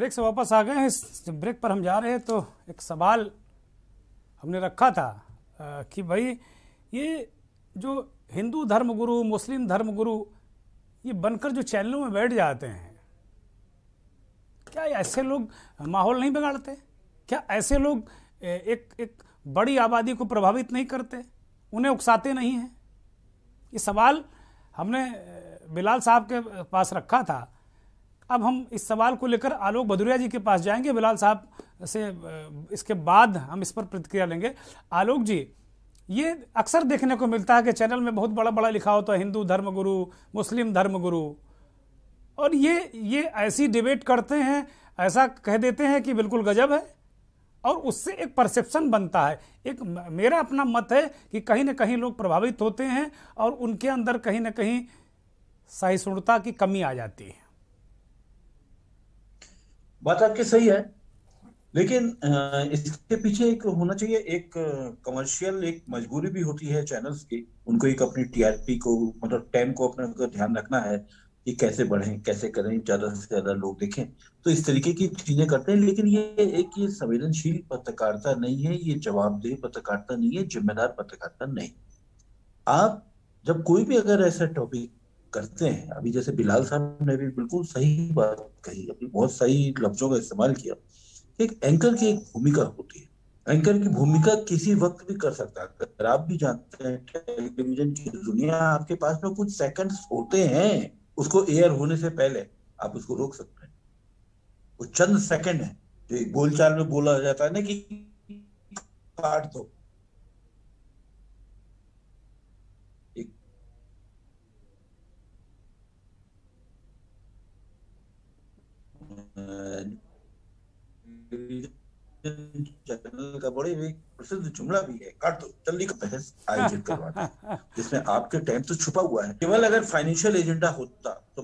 ब्रेक से वापस आ गए हैं जब ब्रेक पर हम जा रहे हैं तो एक सवाल हमने रखा था आ, कि भाई ये जो हिंदू धर्म गुरु मुस्लिम धर्मगुरु ये बनकर जो चैनलों में बैठ जाते हैं क्या ऐसे लोग माहौल नहीं बिगाड़ते क्या ऐसे लोग एक एक बड़ी आबादी को प्रभावित नहीं करते उन्हें उकसाते नहीं हैं ये सवाल हमने बिलाल साहब के पास रखा था अब हम इस सवाल को लेकर आलोक भदुरिया जी के पास जाएंगे बिलाल साहब से इसके बाद हम इस पर प्रतिक्रिया लेंगे आलोक जी ये अक्सर देखने को मिलता है कि चैनल में बहुत बड़ा बड़ा लिखा होता तो है हिंदू धर्मगुरु मुस्लिम धर्मगुरु और ये ये ऐसी डिबेट करते हैं ऐसा कह देते हैं कि बिल्कुल गजब है और उससे एक परसेप्शन बनता है एक मेरा अपना मत है कि कहीं ना कहीं लोग प्रभावित होते हैं और उनके अंदर कहीं ना कहीं सहिष्णुता की कमी आ जाती है बात आपकी सही है लेकिन इसके पीछे एक होना चाहिए एक कमर्शियल एक मजबूरी भी होती है चैनल्स की उनको एक अपनी टीआरपी को मतलब टाइम को अपना ध्यान रखना है कि कैसे बढ़ें कैसे करें ज्यादा से ज्यादा लोग देखें तो इस तरीके की चीजें करते हैं लेकिन ये एक ये संवेदनशील पत्रकारिता नहीं है ये जवाबदेह पत्रकारिता नहीं है जिम्मेदार पत्रकारिता नहीं आप जब कोई भी अगर ऐसा टॉपिक करते हैं अभी जैसे बिलाल साहब ने भी बिल्कुल सही बात कही अभी बहुत सही लफ्जों का इस्तेमाल किया एक एंकर की एक भूमिका होती है एंकर की भूमिका किसी वक्त भी कर सकता है अगर आप भी जानते हैं टेलीविजन की दुनिया आपके पास में कुछ सेकंड्स होते हैं उसको एयर होने से पहले आप उसको रोक सकते हैं वो चंद सेकंड है जो एक बोलचाल में बोला जाता है ना कि काट दो चैनल का बड़े प्रसिद्ध जुमला भी है काट दो जल्दी का बहस आयोजित जिसमें आपके तो छुपा हुआ है केवल अगर फाइनेंशियल एजेंडा होता तो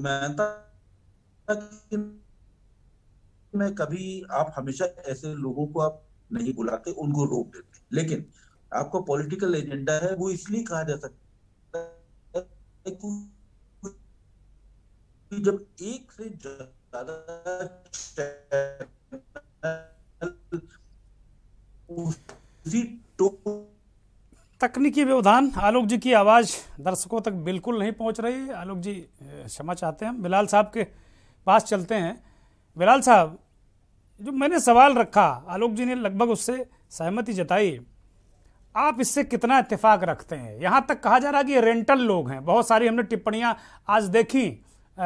कभी आप हमेशा ऐसे लोगों को आप नहीं बुलाते उनको रोक देते लेकिन आपका पॉलिटिकल एजेंडा है वो इसलिए कहा जा सकता है जब एक से तकनीकी व्यवधान आलोक जी की आवाज़ दर्शकों तक बिल्कुल नहीं पहुंच रही आलोक जी क्षमा चाहते हैं बिलाल साहब के पास चलते हैं बिलाल साहब जो मैंने सवाल रखा आलोक जी ने लगभग उससे सहमति जताई आप इससे कितना इतफाक रखते हैं यहां तक कहा जा रहा है कि रेंटल लोग हैं बहुत सारी हमने टिप्पणियां आज देखी आ,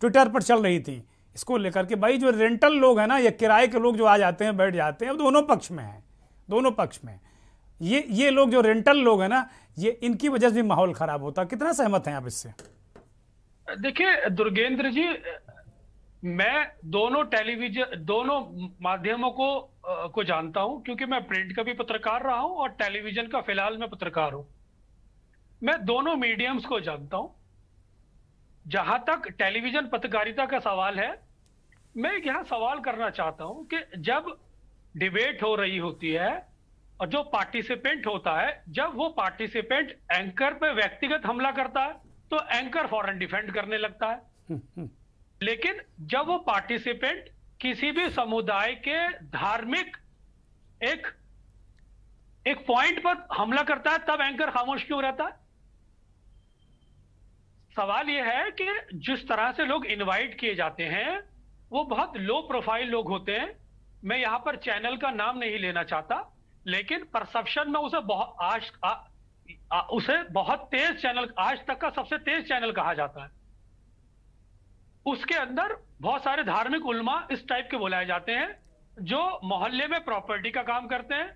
ट्विटर पर चल रही थी इसको लेकर के भाई जो रेंटल लोग हैं ना या किराए के लोग जो आ जाते हैं बैठ जाते हैं दोनों पक्ष में हैं दोनों पक्ष में ये ये लोग जो रेंटल लोग हैं ना ये इनकी वजह से भी माहौल खराब होता कितना सहमत हैं आप इससे देखिए दुर्गेंद्र जी मैं दोनों टेलीविजन दोनों माध्यमों को आ, को जानता हूं क्योंकि मैं प्रिंट का भी पत्रकार रहा हूं और टेलीविजन का फिलहाल मैं पत्रकार हूं मैं दोनों मीडियम्स को जानता हूं जहां तक टेलीविजन पत्रकारिता का सवाल है मैं यहां सवाल करना चाहता हूं कि जब डिबेट हो रही होती है और जो पार्टिसिपेंट होता है जब वो पार्टिसिपेंट एंकर पे व्यक्तिगत हमला करता है तो एंकर फॉरन डिफेंड करने लगता है हम्म, हम्म। लेकिन जब वो पार्टिसिपेंट किसी भी समुदाय के धार्मिक एक एक पॉइंट पर हमला करता है तब एंकर खामोश क्यों रहता है सवाल यह है कि जिस तरह से लोग इनवाइट किए जाते हैं वो बहुत लो प्रोफाइल लोग होते हैं मैं यहाँ पर चैनल का नाम नहीं लेना चाहता लेकिन परसेप्शन में उसे बहुत आज आ, आ, उसे बहुत तेज चैनल आज तक का सबसे तेज चैनल कहा जाता है उसके अंदर बहुत सारे धार्मिक उल्मा इस टाइप के बुलाए जाते हैं जो मोहल्ले में प्रॉपर्टी का काम करते हैं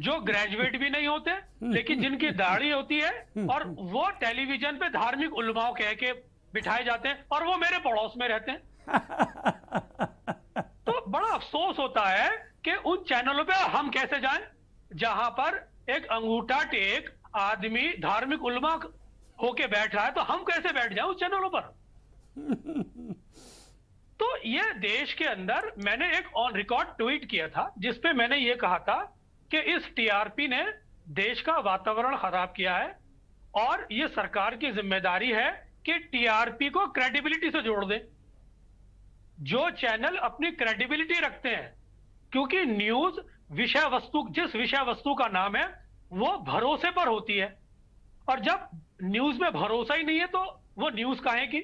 जो ग्रेजुएट भी नहीं होते हम्म, लेकिन हम्म, जिनकी दाढ़ी होती है हम्म, और वो टेलीविजन पे धार्मिक उल्माओं कह के बिठाए जाते हैं और वो मेरे पड़ोस में रहते हैं [LAUGHS] तो बड़ा अफसोस होता है कि उन चैनलों पे हम कैसे जाएं जहां पर एक अंगूठा टेक आदमी धार्मिक उलमा होके बैठ रहा है तो हम कैसे बैठ जाए उस चैनलों पर [LAUGHS] तो ये देश के अंदर मैंने एक ऑन रिकॉर्ड ट्वीट किया था जिसपे मैंने ये कहा था कि इस टीआरपी ने देश का वातावरण खराब किया है और ये सरकार की जिम्मेदारी है कि टीआरपी को क्रेडिबिलिटी से जोड़ दे जो चैनल अपनी क्रेडिबिलिटी रखते हैं क्योंकि न्यूज विषय वस्तु जिस विषय वस्तु का नाम है वो भरोसे पर होती है और जब न्यूज में भरोसा ही नहीं है तो वो न्यूज कहेगी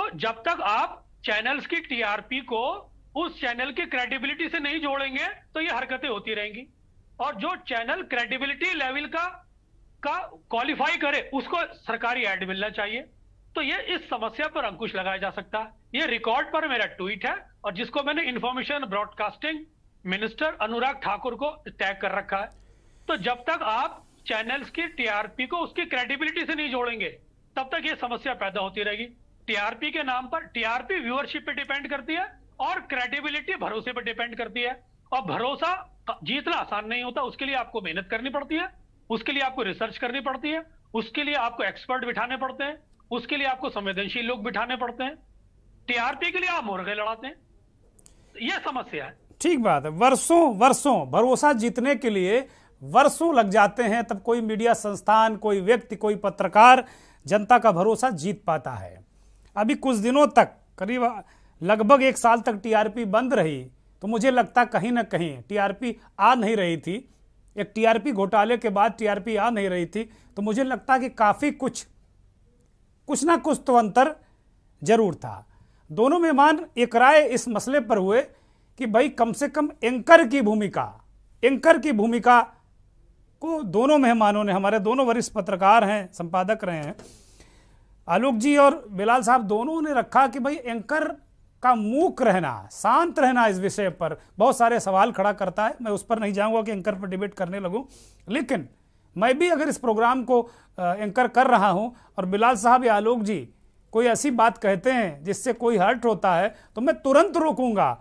तो जब तक आप चैनल्स की टीआरपी को उस चैनल की क्रेडिबिलिटी से नहीं जोड़ेंगे तो ये हरकतें होती रहेंगी और जो चैनल क्रेडिबिलिटी लेवल का का क्वालिफाई करे उसको सरकारी एड मिलना चाहिए तो ये इस समस्या पर अंकुश लगाया जा सकता है ये रिकॉर्ड पर मेरा ट्वीट है और जिसको मैंने information broadcasting minister Anurag Thakur को टैग कर रखा है तो जब तक आप चैनल्स की टीआरपी को उसकी क्रेडिबिलिटी से नहीं जोड़ेंगे तब तक ये समस्या पैदा होती रहेगी टीआरपी के नाम पर टीआरपी व्यूअरशिप पे डिपेंड करती है और क्रेडिबिलिटी भरोसे पर डिपेंड करती है और भरोसा जीतना आसान नहीं होता उसके लिए आपको मेहनत करनी पड़ती है उसके लिए आपको रिसर्च करनी पड़ती है उसके लिए आपको एक्सपर्ट बिठाने पड़ते हैं उसके लिए आपको संवेदनशील लोग बिठाने पड़ते हैं टीआरपी के लिए आप मुर्गे लड़ाते हैं यह समस्या है ठीक बात है वर्षों वर्षों भरोसा जीतने के लिए वर्षों लग जाते हैं तब कोई मीडिया संस्थान कोई व्यक्ति कोई पत्रकार जनता का भरोसा जीत पाता है अभी कुछ दिनों तक करीब लगभग एक साल तक टीआरपी बंद रही तो मुझे लगता कहीं ना कहीं टीआरपी आ नहीं रही थी एक टीआरपी घोटाले के बाद टीआरपी आ नहीं रही थी तो मुझे लगता कि काफ़ी कुछ कुछ ना कुछ तो अंतर जरूर था दोनों मेहमान एक राय इस मसले पर हुए कि भाई कम से कम एंकर की भूमिका एंकर की भूमिका को दोनों मेहमानों ने हमारे दोनों वरिष्ठ पत्रकार हैं संपादक रहे हैं आलोक जी और बिलाल साहब दोनों ने रखा कि भाई एंकर का मूक रहना शांत रहना इस विषय पर बहुत सारे सवाल खड़ा करता है मैं उस पर नहीं जाऊंगा कि एंकर पर डिबेट करने लगूं लेकिन मैं भी अगर इस प्रोग्राम को एंकर कर रहा हूं और बिलाल साहब या आलोक जी कोई ऐसी बात कहते हैं जिससे कोई हर्ट होता है तो मैं तुरंत रोकूंगा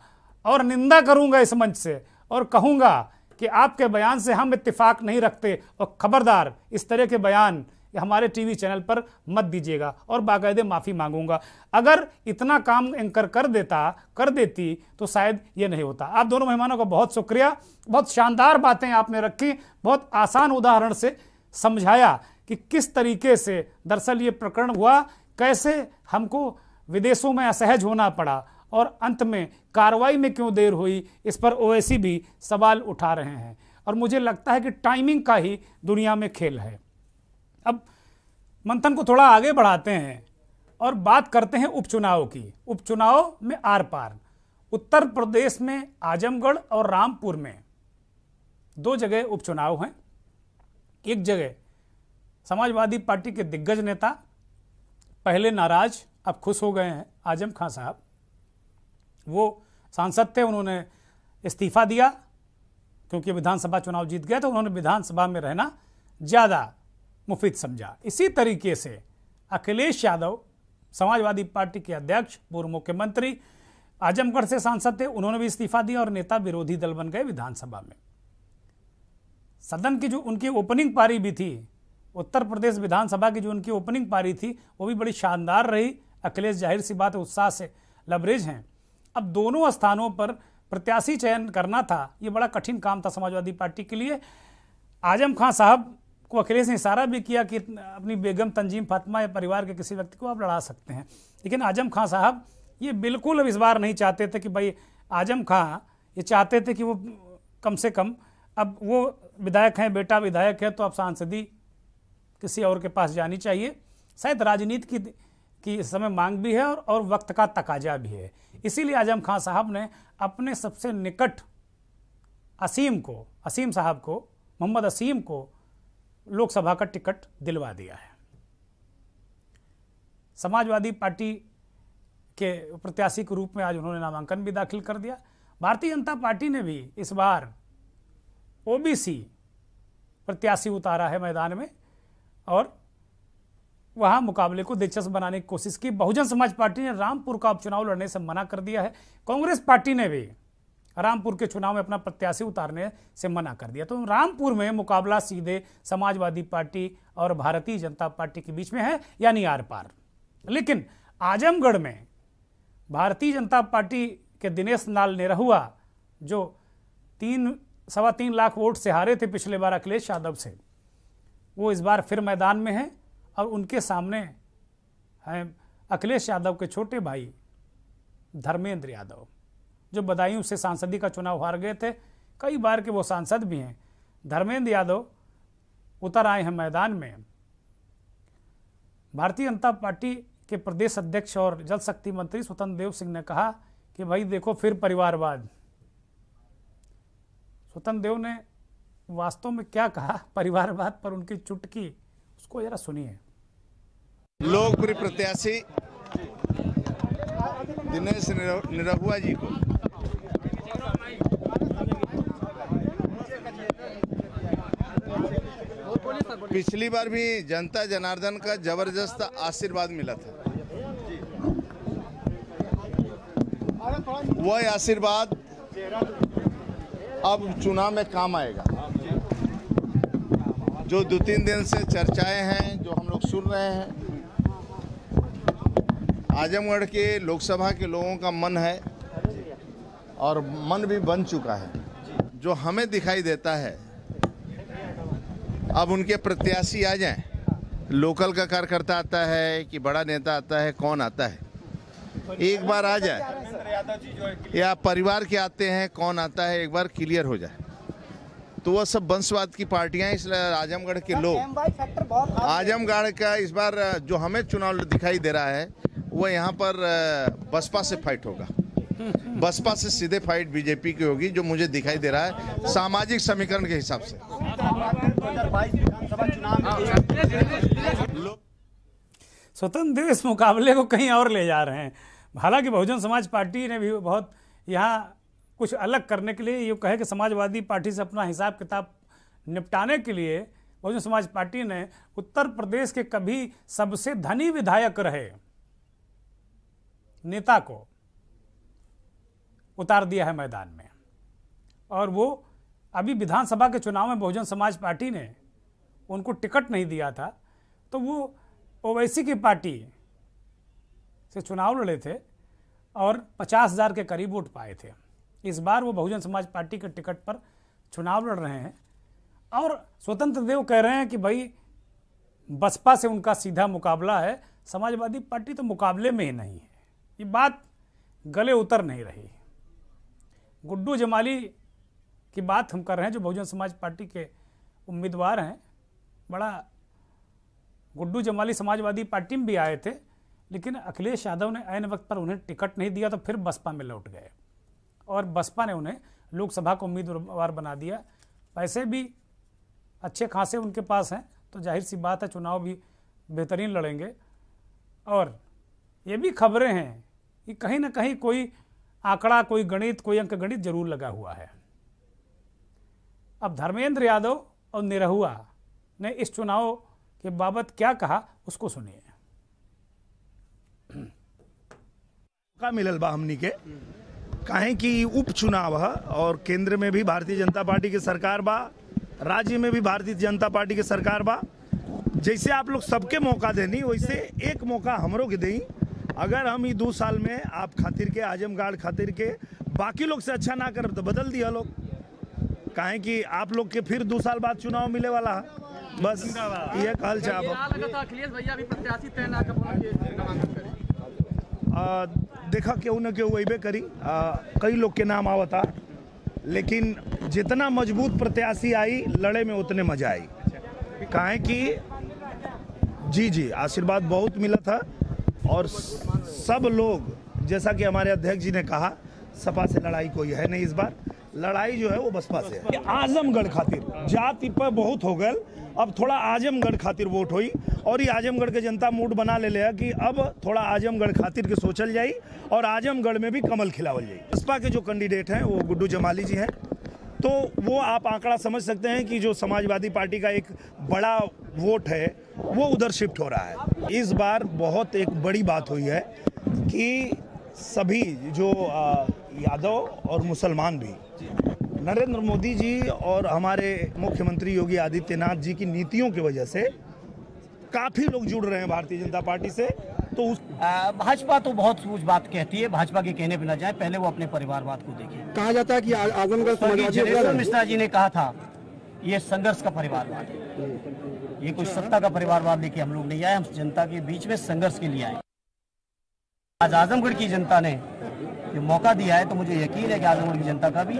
और निंदा करूंगा इस मंच से और कहूंगा कि आपके बयान से हम इत्तेफाक नहीं रखते और खबरदार इस तरह के बयान हमारे टीवी चैनल पर मत दीजिएगा और बाकायदे माफ़ी मांगूंगा अगर इतना काम एंकर कर देता कर देती तो शायद ये नहीं होता आप दोनों मेहमानों का बहुत शुक्रिया बहुत शानदार बातें आपने रखी बहुत आसान उदाहरण से समझाया कि किस तरीके से दरअसल ये प्रकरण हुआ कैसे हमको विदेशों में असहज होना पड़ा और अंत में कार्रवाई में क्यों देर हुई इस पर ओएसी भी सवाल उठा रहे हैं और मुझे लगता है कि टाइमिंग का ही दुनिया में खेल है अब मंथन को थोड़ा आगे बढ़ाते हैं और बात करते हैं उपचुनाव की उपचुनाव में आर पार उत्तर प्रदेश में आजमगढ़ और रामपुर में दो जगह उपचुनाव हैं एक जगह समाजवादी पार्टी के दिग्गज नेता पहले नाराज अब खुश हो गए हैं आजम खां साहब वो सांसद थे उन्होंने इस्तीफा दिया क्योंकि विधानसभा चुनाव जीत गए तो उन्होंने विधानसभा में रहना ज़्यादा मुफीद समझा इसी तरीके से अखिलेश यादव समाजवादी पार्टी के अध्यक्ष पूर्व मुख्यमंत्री आजमगढ़ से सांसद थे उन्होंने भी इस्तीफा दिया और नेता विरोधी दल बन गए विधानसभा में सदन की जो उनकी ओपनिंग पारी भी थी उत्तर प्रदेश विधानसभा की जो उनकी ओपनिंग पारी थी वो भी बड़ी शानदार रही अखिलेश जाहिर सी बात उत्साह से लबरेज हैं अब दोनों स्थानों पर प्रत्याशी चयन करना था ये बड़ा कठिन काम था समाजवादी पार्टी के लिए आजम खां साहब को अखिलेश ने इशारा भी किया कि अपनी बेगम तंजीम फातमा या परिवार के किसी व्यक्ति को आप लड़ा सकते हैं लेकिन आजम खां साहब ये बिल्कुल अब इस बार नहीं चाहते थे कि भाई आजम खां ये चाहते थे कि वो कम से कम अब वो विधायक हैं बेटा विधायक है तो अब सांसदी किसी और के पास जानी चाहिए शायद राजनीति की की इस समय मांग भी है और, और वक्त का तकाजा भी है इसीलिए आजम खां साहब ने अपने सबसे निकट असीम को असीम साहब को मोहम्मद असीम को लोकसभा का टिकट दिलवा दिया है समाजवादी पार्टी के प्रत्याशी के रूप में आज उन्होंने नामांकन भी दाखिल कर दिया भारतीय जनता पार्टी ने भी इस बार ओबीसी प्रत्याशी उतारा है मैदान में और वहां मुकाबले को दिलचस्प बनाने की कोशिश की बहुजन समाज पार्टी ने रामपुर का उपचुनाव लड़ने से मना कर दिया है कांग्रेस पार्टी ने भी रामपुर के चुनाव में अपना प्रत्याशी उतारने से मना कर दिया तो रामपुर में मुकाबला सीधे समाजवादी पार्टी और भारतीय जनता पार्टी के बीच में है यानी आर पार लेकिन आजमगढ़ में भारतीय जनता पार्टी के दिनेश लाल नेरहुआ जो तीन सवा तीन लाख वोट से हारे थे पिछले बार अखिलेश यादव से वो इस बार फिर मैदान में हैं और उनके सामने हैं अखिलेश यादव के छोटे भाई धर्मेंद्र यादव जो बदायूं से सांसदी का चुनाव हार गए थे कई बार के वो सांसद भी हैं धर्मेंद्र यादव उतर आए हैं मैदान में भारतीय जनता पार्टी के प्रदेश अध्यक्ष और जल शक्ति मंत्री स्वतंत्र देव सिंह ने कहा कि भाई देखो फिर परिवारवाद स्वतंत्र देव ने वास्तव में क्या कहा [LAUGHS] परिवारवाद पर उनकी चुटकी उसको जरा सुनिए लोकप्रिय प्रत्याशी दिनेश निरहुआ जी को पिछली बार भी जनता जनार्दन का जबरदस्त आशीर्वाद मिला था वह आशीर्वाद अब चुनाव में काम आएगा जो दो तीन दिन से चर्चाएं हैं जो हम लोग सुन रहे हैं आजमगढ़ के लोकसभा के लोगों का मन है और मन भी बन चुका है जो हमें दिखाई देता है अब उनके प्रत्याशी आ जाएं लोकल का कार्यकर्ता आता है कि बड़ा नेता आता है कौन आता है एक बार आ जाए या परिवार के आते हैं कौन आता है एक बार क्लियर हो जाए तो वह सब वंशवाद की पार्टियां इसलिए आजमगढ़ के लोग आजमगढ़ का इस बार जो हमें चुनाव दिखाई दे रहा है वह यहाँ पर बसपा से फाइट होगा बसपा से सीधे फाइट बीजेपी की होगी जो मुझे दिखाई दे रहा है सामाजिक समीकरण के हिसाब से स्वतंत्र इस मुकाबले को कहीं और ले जा रहे हैं हालांकि बहुजन समाज पार्टी ने भी बहुत यहाँ कुछ अलग करने के लिए ये कहे कि समाजवादी पार्टी से अपना हिसाब किताब निपटाने के लिए बहुजन समाज पार्टी ने उत्तर प्रदेश के कभी सबसे धनी विधायक रहे नेता को उतार दिया है मैदान में और वो अभी विधानसभा के चुनाव में बहुजन समाज पार्टी ने उनको टिकट नहीं दिया था तो वो ओवैसी की पार्टी से चुनाव लड़े थे और पचास हज़ार के करीब वोट पाए थे इस बार वो बहुजन समाज पार्टी के टिकट पर चुनाव लड़ रहे हैं और स्वतंत्र देव कह रहे हैं कि भाई बसपा से उनका सीधा मुकाबला है समाजवादी पार्टी तो मुकाबले में ही नहीं है ये बात गले उतर नहीं रही गुड्डू जमाली की बात हम कर रहे हैं जो बहुजन समाज पार्टी के उम्मीदवार हैं बड़ा गुड्डू जमाली समाजवादी पार्टी में भी आए थे लेकिन अखिलेश यादव ने आयन वक्त पर उन्हें टिकट नहीं दिया तो फिर बसपा में लौट गए और बसपा ने उन्हें लोकसभा को उम्मीदवार बना दिया पैसे भी अच्छे खासे उनके पास हैं तो जाहिर सी बात है चुनाव भी बेहतरीन लड़ेंगे और ये भी खबरें हैं कि कहीं ना कहीं कोई आंकड़ा कोई गणित कोई अंक गणित जरूर लगा हुआ है अब धर्मेंद्र यादव और निरहुआ ने इस चुनाव के बाबत क्या कहा उसको सुनिए का मिलल बा हमनी के काहे कि उपचुनाव है और केंद्र में भी भारतीय जनता पार्टी की सरकार बा राज्य में भी भारतीय जनता पार्टी की सरकार बा जैसे आप लोग सबके मौका देनी वैसे एक मौका हमरों के दें अगर हम ये दो साल में आप खातिर के आजमगढ़ खातिर के बाकी लोग से अच्छा ना करब तो बदल दिया लोग कहे कि आप लोग के फिर दो साल बाद चुनाव मिले वाला है बस ये कल चाहब देखा क्यों न क्यों अबे करी आ, कई लोग के नाम आवता लेकिन जितना मजबूत प्रत्याशी आई लड़े में उतने मजा आई कहे कि जी जी आशीर्वाद बहुत मिला था और सब लोग जैसा कि हमारे अध्यक्ष जी ने कहा सपा से लड़ाई कोई है नहीं इस बार लड़ाई जो है वो बसपा से है आजमगढ़ खातिर जाति पर बहुत हो गए अब थोड़ा आजमगढ़ खातिर वोट हुई और ये आजमगढ़ के जनता मूड बना ले लिया कि अब थोड़ा आजमगढ़ खातिर के सोचल जाए और आजमगढ़ में भी कमल खिलावल जाए बसपा के जो कैंडिडेट हैं वो गुड्डू जमाली जी हैं तो वो आप आंकड़ा समझ सकते हैं कि जो समाजवादी पार्टी का एक बड़ा वोट है वो उधर शिफ्ट हो रहा है इस बार बहुत एक बड़ी बात हुई है कि सभी जो यादव और मुसलमान भी नरेंद्र मोदी जी और हमारे मुख्यमंत्री योगी आदित्यनाथ जी की नीतियों की वजह से काफ़ी लोग जुड़ रहे हैं भारतीय जनता पार्टी से तो उस भाजपा तो बहुत कुछ बात कहती है भाजपा के कहने पर न जाए पहले वो अपने परिवारवाद को देखिए कहा जाता है कि आजमगढ़ मिश्रा जी ने कहा था ये संघर्ष का परिवारवाद है ये कोई सत्ता का परिवारवाद लेके हम लोग नहीं आए हम जनता के बीच में संघर्ष के लिए आए आज आजमगढ़ की जनता ने जो मौका दिया है तो मुझे यकीन है कि आजमगढ़ की जनता का भी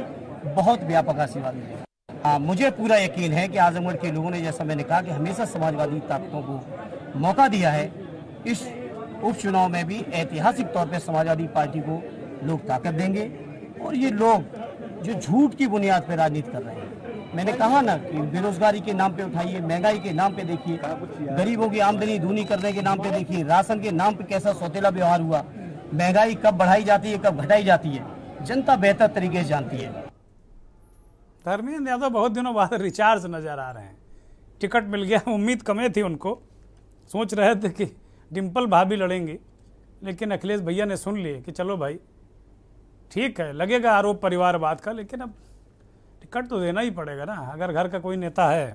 बहुत व्यापक आशीर्वाद मिलेगा हाँ, मुझे पूरा यकीन है कि आजमगढ़ के लोगों ने जैसा मैंने कहा कि हमेशा समाजवादी ताकतों को मौका दिया है इस उपचुनाव में भी ऐतिहासिक तौर पर समाजवादी पार्टी को लोग ताकत देंगे और ये लोग जो झूठ की बुनियाद पर राजनीति कर रहे हैं मैंने कहा ना कि बेरोजगारी के नाम पे उठाइए महंगाई के नाम पे देखिए गरीबों की आमदनी दूनी करने के नाम पे देखिए राशन के नाम पे कैसा सौतेला व्यवहार हुआ महंगाई कब बढ़ाई जाती है कब घटाई जाती है जनता बेहतर तरीके से जानती है धर्मेंद्र यादव बहुत दिनों बाद रिचार्ज नज़र आ रहे हैं टिकट मिल गया उम्मीद कमे थी उनको सोच रहे थे कि डिम्पल भाभी लड़ेंगे लेकिन अखिलेश भैया ने सुन लिए कि चलो भाई ठीक है लगेगा आरोप परिवारवाद का लेकिन अब टिकट तो देना ही पड़ेगा ना अगर घर का कोई नेता है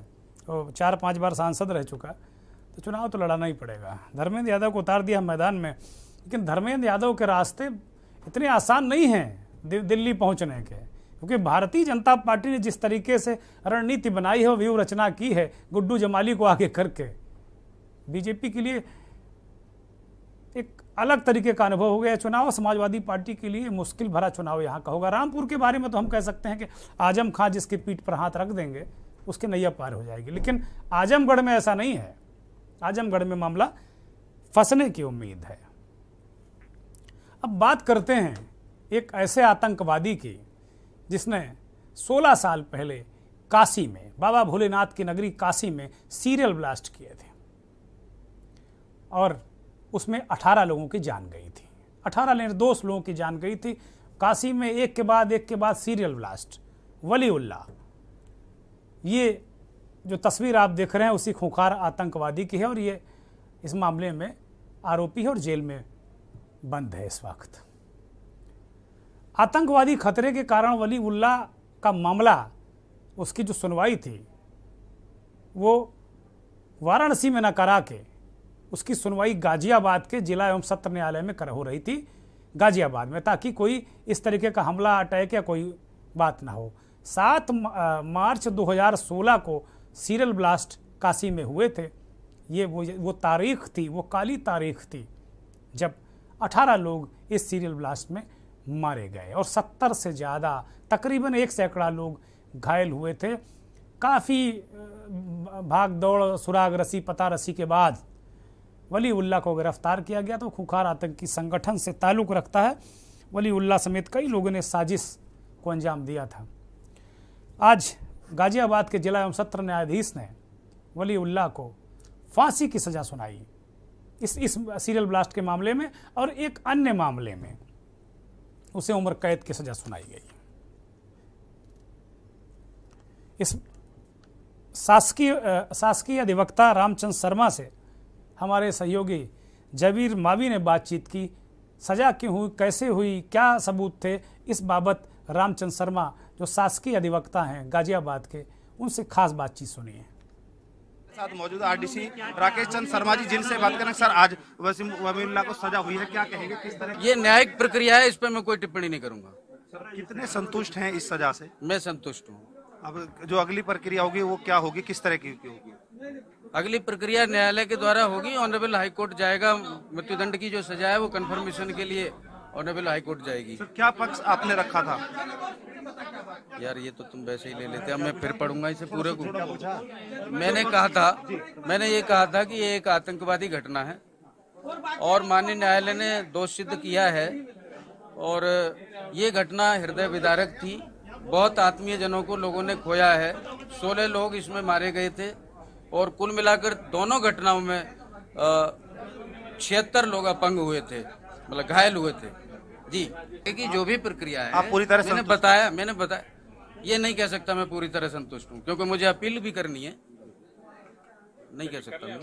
वो तो चार पाँच बार सांसद रह चुका तो चुनाव तो लड़ाना ही पड़ेगा धर्मेंद्र यादव को उतार दिया मैदान में लेकिन धर्मेंद्र यादव के रास्ते इतने आसान नहीं हैं दिल्ली पहुंचने के क्योंकि भारतीय जनता पार्टी ने जिस तरीके से रणनीति बनाई है व्यूह रचना की है गुड्डू जमाली को आगे करके बीजेपी के लिए एक अलग तरीके का अनुभव हो गया चुनाव समाजवादी पार्टी के लिए मुश्किल भरा चुनाव यहाँ का होगा रामपुर के बारे में तो हम कह सकते हैं कि आजम खां जिसके पीठ पर हाथ रख देंगे उसके नैया पार हो जाएगी लेकिन आजमगढ़ में ऐसा नहीं है आजमगढ़ में मामला फंसने की उम्मीद है अब बात करते हैं एक ऐसे आतंकवादी की जिसने 16 साल पहले काशी में बाबा भोलेनाथ की नगरी काशी में सीरियल ब्लास्ट किए थे और उसमें अठारह लोगों की जान गई थी अठारह निर्दोष लोगों की जान गई थी काशी में एक के बाद एक के बाद सीरियल ब्लास्ट वलीउल्ला ये जो तस्वीर आप देख रहे हैं उसी खूंखार आतंकवादी की है और ये इस मामले में आरोपी है और जेल में बंद है इस वक्त आतंकवादी खतरे के कारण वली उल्ला का मामला उसकी जो सुनवाई थी वो वाराणसी में न करा के उसकी सुनवाई गाजियाबाद के जिला एवं सत्र न्यायालय में कर हो रही थी गाजियाबाद में ताकि कोई इस तरीके का हमला अटैक या कोई बात ना हो सात मार्च 2016 को सीरियल ब्लास्ट काशी में हुए थे ये वो वो तारीख थी वो काली तारीख थी जब 18 लोग इस सीरियल ब्लास्ट में मारे गए और 70 से ज़्यादा तकरीबन एक सैकड़ा लोग घायल हुए थे काफ़ी भाग दौड़ सुराग रसी पता रसी के बाद वली उल्ला को गिरफ्तार किया गया तो खुखार आतंकी संगठन से ताल्लुक़ रखता है वली उल्ला समेत कई लोगों ने साजिश को अंजाम दिया था आज गाजियाबाद के जिला एवं सत्र न्यायाधीश ने उल्ला को फांसी की सज़ा सुनाई इस इस सीरियल ब्लास्ट के मामले में और एक अन्य मामले में उसे उम्र कैद की सज़ा सुनाई गई इस शासकीय शासकीय अधिवक्ता रामचंद्र शर्मा से हमारे सहयोगी जबीर मावी ने बातचीत की सजा क्यों हुई कैसे हुई क्या सबूत थे इस बाबत रामचंद्र शर्मा जो शासकीय अधिवक्ता हैं गाजियाबाद के उनसे खास बातचीत सुनिए साथ मौजूद आरडीसी राकेश चंद शर्मा जी जिनसे बात करें सर आज वसीम वमीला को सजा हुई है क्या कहेंगे किस तरह ये न्यायिक प्रक्रिया है इस पर मैं कोई टिप्पणी नहीं करूंगा सर कितने संतुष्ट हैं इस सजा से मैं संतुष्ट हूँ अब जो अगली प्रक्रिया होगी वो क्या होगी किस तरह की होगी अगली प्रक्रिया न्यायालय के द्वारा होगी ऑनरेबल हाईकोर्ट जाएगा मृत्युदंड की जो सजा है वो कन्फर्मेशन के लिए ऑनरेबल हाईकोर्ट जाएगी सर क्या पक्ष आपने रखा था यार ये तो तुम वैसे ही ले लेते मैं फिर पढ़ूंगा इसे पूरे को मैंने कहा था मैंने ये कहा था कि ये एक आतंकवादी घटना है और माननीय न्यायालय ने दोष सिद्ध किया है और ये घटना हृदय विदारक थी बहुत आत्मीय जनों को लोगों ने खोया है सोलह लोग इसमें मारे गए थे और कुल मिलाकर दोनों घटनाओं में छिहत्तर लोग अपंग हुए थे मतलब घायल हुए थे जी क्योंकि जो भी प्रक्रिया है आप पूरी तरह मैंने बताया मैंने बताया ये नहीं कह सकता मैं पूरी तरह संतुष्ट हूँ क्योंकि मुझे अपील भी करनी है नहीं कह सकता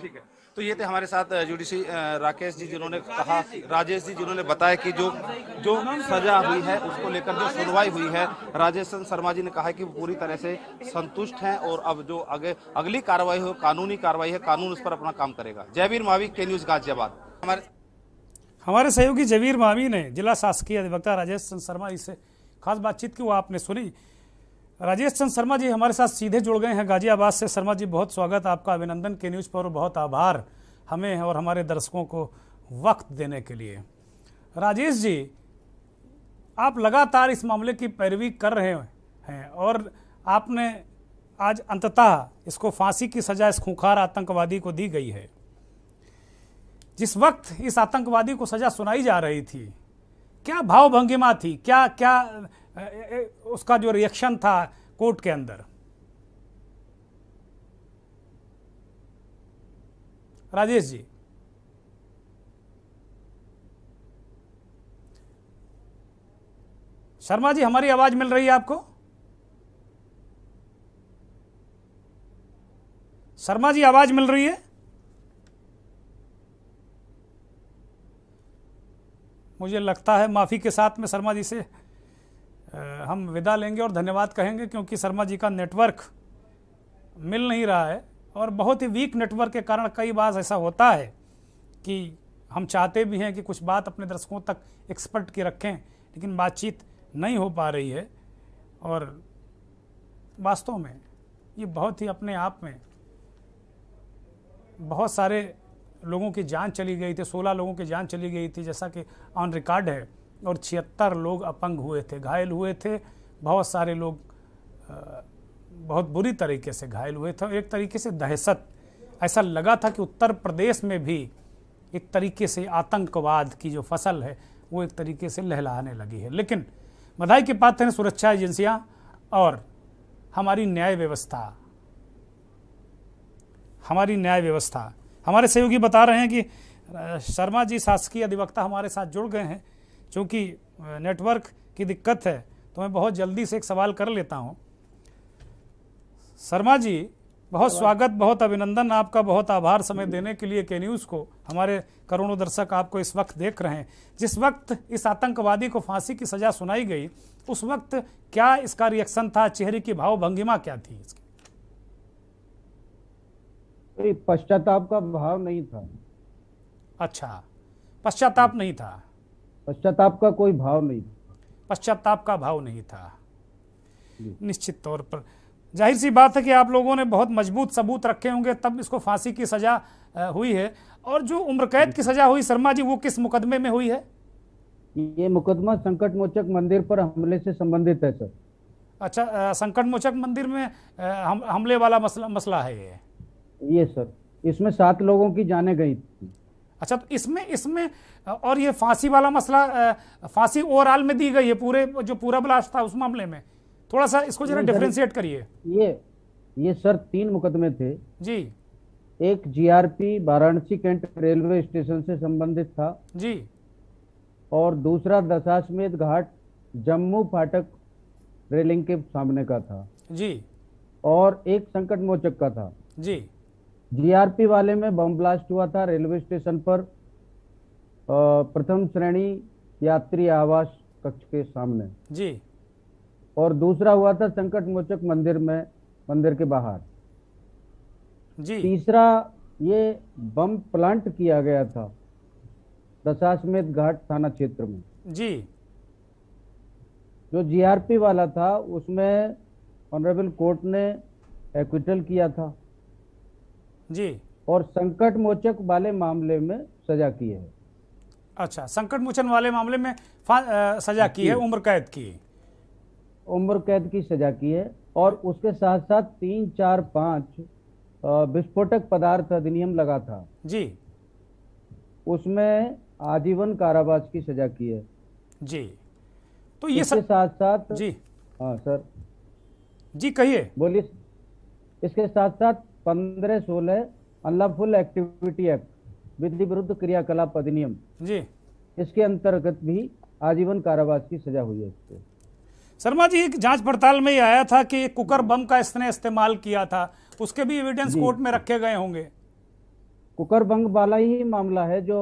तो ये थे हमारे साथ जुडिशी राकेश जी जिन्होंने कहा राजेश जी जिन्होंने बताया कि जो जो सजा हुई है उसको लेकर जो सुनवाई हुई है राजेश शर्मा जी ने कहा कि पूरी तरह से संतुष्ट हैं और अब जो अगे अगली कार्रवाई हो कानूनी कार्रवाई है कानून उस पर अपना काम करेगा जयवीर मावी के न्यूज गाजियाबाद हमारे हमारे सहयोगी जयवीर मावी ने जिला शासकीय अधिवक्ता राजेश शर्मा जी से खास बातचीत की वो आपने सुनी राजेश चंद शर्मा जी हमारे साथ सीधे जुड़ गए हैं गाजियाबाद से शर्मा जी बहुत स्वागत आपका अभिनंदन के न्यूज़ पर बहुत आभार हमें और हमारे दर्शकों को वक्त देने के लिए राजेश जी आप लगातार इस मामले की पैरवी कर रहे हैं और आपने आज अंततः इसको फांसी की सजा इस खूंखार आतंकवादी को दी गई है जिस वक्त इस आतंकवादी को सजा सुनाई जा रही थी क्या भावभंगिमा थी क्या क्या उसका जो रिएक्शन था कोर्ट के अंदर राजेश जी शर्मा जी हमारी आवाज मिल रही है आपको शर्मा जी आवाज मिल रही है मुझे लगता है माफी के साथ में शर्मा जी से हम विदा लेंगे और धन्यवाद कहेंगे क्योंकि शर्मा जी का नेटवर्क मिल नहीं रहा है और बहुत ही वीक नेटवर्क के कारण कई बार ऐसा होता है कि हम चाहते भी हैं कि कुछ बात अपने दर्शकों तक एक्सपर्ट की रखें लेकिन बातचीत नहीं हो पा रही है और वास्तव में ये बहुत ही अपने आप में बहुत सारे लोगों की जान चली गई थी सोलह लोगों की जान चली गई थी जैसा कि ऑन रिकॉर्ड है और छिहत्तर लोग अपंग हुए थे घायल हुए थे बहुत सारे लोग बहुत बुरी तरीके से घायल हुए थे और एक तरीके से दहशत ऐसा लगा था कि उत्तर प्रदेश में भी एक तरीके से आतंकवाद की जो फसल है वो एक तरीके से लहलाने लगी है लेकिन बधाई के पात्र हैं सुरक्षा एजेंसियां और हमारी न्याय व्यवस्था हमारी न्याय व्यवस्था हमारे सहयोगी बता रहे हैं कि शर्मा जी शासकीय अधिवक्ता हमारे साथ जुड़ गए हैं चूँकि नेटवर्क की दिक्कत है तो मैं बहुत जल्दी से एक सवाल कर लेता हूँ शर्मा जी बहुत स्वागत बहुत अभिनंदन आपका बहुत आभार समय देने के लिए के न्यूज़ को हमारे करोड़ों दर्शक आपको इस वक्त देख रहे हैं जिस वक्त इस आतंकवादी को फांसी की सज़ा सुनाई गई उस वक्त क्या इसका रिएक्शन था चेहरे की भाव भंगिमा क्या थी इसकी पश्चाताप का भाव नहीं था अच्छा पश्चाताप नहीं था पश्चाताप का कोई भाव नहीं पश्चाताप का भाव नहीं था निश्चित तौर पर जाहिर सी बात है कि आप लोगों ने बहुत मजबूत सबूत रखे होंगे तब इसको फांसी की सजा हुई है और जो उम्र कैद की सजा हुई शर्मा जी वो किस मुकदमे में हुई है ये मुकदमा संकट मोचक मंदिर पर हमले से संबंधित है सर अच्छा संकट मोचक मंदिर में हम हमले वाला मसला मसला है ये ये सर इसमें सात लोगों की जाने गई थी अच्छा तो इसमें इसमें और ये फांसी वाला मसला फांसी ओवरऑल में दी गई है पूरे जो पूरा ब्लास्ट था उस मामले में थोड़ा सा इसको जरा डिफ्रेंशिएट करिए ये ये सर तीन मुकदमे थे जी एक GRP Varanasi cantt railway station से संबंधित था जी और दूसरा दशाश्मेध घाट जम्मू फाटक रेलिंग के सामने का था जी और एक संकट मोचक का था जी जीआरपी वाले में बम ब्लास्ट हुआ था रेलवे स्टेशन पर प्रथम श्रेणी यात्री आवास कक्ष के सामने जी और दूसरा हुआ था संकट मोचक मंदिर में मंदिर के बाहर जी तीसरा ये बम प्लांट किया गया था दशाश्वमेध घाट थाना क्षेत्र में जी जो जीआरपी वाला था उसमें ऑनरेबल कोर्ट ने एक्विटल किया था जी और संकट मोचक वाले मामले में सजा की है अच्छा संकट मोचन वाले मामले में आ, सजा की है उम्र कैद की उम्र कैद की सजा की है और उसके साथ साथ तीन चार पांच विस्फोटक पदार्थ अधिनियम लगा था जी उसमें आजीवन कारावास की सजा की है जी तो ये इसके सर... साथ साथ जी हाँ सर जी कहिए बोलिए इसके साथ साथ पंद्रह सोलह अनलॉफुल एक्टिविटी एक्ट विधि विरुद्ध क्रियाकलाप अधिनियम जी इसके अंतर्गत भी आजीवन कारावास की सजा हुई है इसको शर्मा जी एक जांच पड़ताल में ही आया था कि कुकर बम का इसने इस्तेमाल किया था उसके भी एविडेंस कोर्ट में रखे गए होंगे कुकर बम वाला ही मामला है जो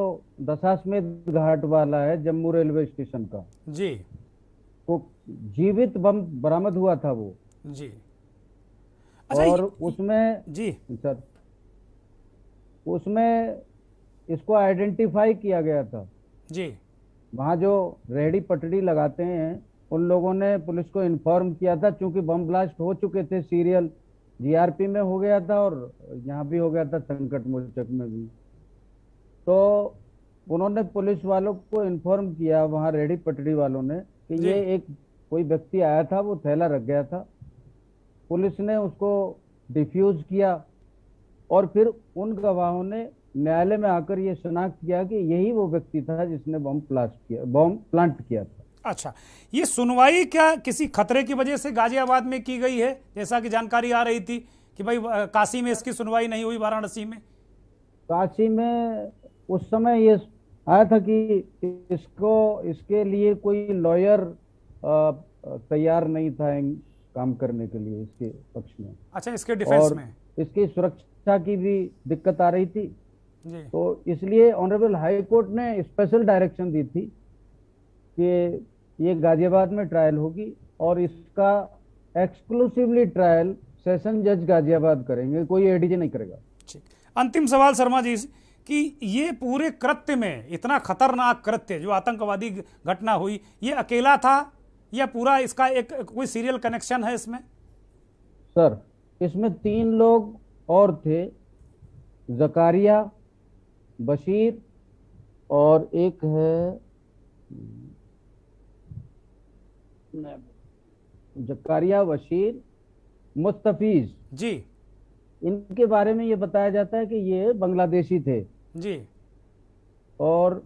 दशाश्वमेध घाट वाला है जम्मू रेलवे स्टेशन का जी को जीवित बम बरामद हुआ था वो जी अच्छा और उसमें जी सर उसमें इसको आइडेंटिफाई किया गया था जी वहाँ जो रेहड़ी पटड़ी लगाते हैं उन लोगों ने पुलिस को इन्फॉर्म किया था क्योंकि बम ब्लास्ट हो चुके थे सीरियल जीआरपी में हो गया था और यहाँ भी हो गया था संकट मोचक में भी तो उन्होंने पुलिस वालों को इन्फॉर्म किया वहाँ रेहड़ी पटड़ी वालों ने कि ये एक कोई व्यक्ति आया था वो थैला रख गया था पुलिस ने उसको डिफ्यूज किया और फिर उन गवाहों ने न्यायालय में आकर ये शनाख्त किया कि यही वो व्यक्ति था जिसने बम प्लास्ट किया बम प्लांट किया था अच्छा ये सुनवाई क्या किसी खतरे की वजह से गाजियाबाद में की गई है जैसा कि जानकारी आ रही थी कि भाई काशी में इसकी सुनवाई नहीं हुई वाराणसी में काशी में उस समय ये आया था कि इसको इसके लिए कोई लॉयर तैयार नहीं था काम करने के लिए इसके पक्ष में अच्छा इसके डिफेंस और में इसकी सुरक्षा की भी दिक्कत आ रही थी तो इसलिए ऑनरेबल हाई कोर्ट ने स्पेशल डायरेक्शन दी थी कि ये गाजियाबाद में ट्रायल होगी और इसका एक्सक्लूसिवली ट्रायल सेशन जज गाजियाबाद करेंगे कोई एडीजे नहीं करेगा अंतिम सवाल शर्मा जी कि ये पूरे कृत्य में इतना खतरनाक कृत्य जो आतंकवादी घटना हुई ये अकेला था या पूरा इसका एक कोई सीरियल कनेक्शन है इसमें सर इसमें तीन लोग और थे जकारिया बशीर और एक है जकारिया बशीर मुस्तफीज जी इनके बारे में ये बताया जाता है कि ये बांग्लादेशी थे जी और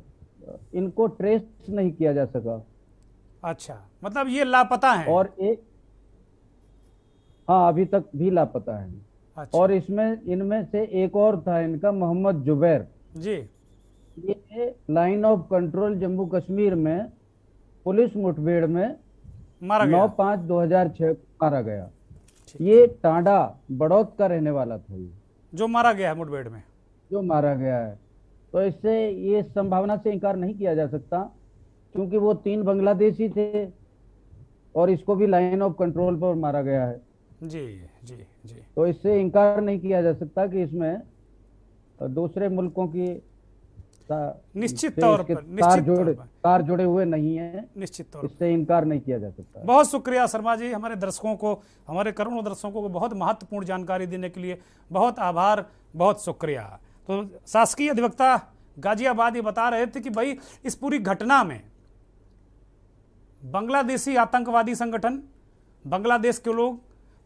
इनको ट्रेस नहीं किया जा सका अच्छा मतलब ये लापता है और एक हाँ अभी तक भी लापता है अच्छा। और इसमें इनमें से एक और था इनका मोहम्मद जुबैर जी ये line of control Jammu Kashmir में पुलिस मुठभेड़ में मारा नौ पांच दो हजार छह मारा गया ये टांडा बड़ौत का रहने वाला था ये जो मारा गया है मुठभेड़ में जो मारा गया है तो इससे ये संभावना से इनकार नहीं किया जा सकता क्योंकि वो तीन बांग्लादेशी थे और इसको भी लाइन ऑफ कंट्रोल पर मारा गया है जी जी जी तो इससे इनकार नहीं किया जा सकता कि इसमें दूसरे मुल्कों की निश्चित तौर पर निश्चित जुड़े तार जुड़े हुए नहीं है निश्चित तौर इससे इनकार नहीं किया जा सकता बहुत शुक्रिया शर्मा जी हमारे दर्शकों को हमारे करोड़ों दर्शकों को बहुत महत्वपूर्ण जानकारी देने के लिए बहुत आभार बहुत शुक्रिया तो शासकीय अधिवक्ता गाजियाबाद ये बता रहे थे कि भाई इस पूरी घटना में बांग्लादेशी आतंकवादी संगठन बांग्लादेश के लोग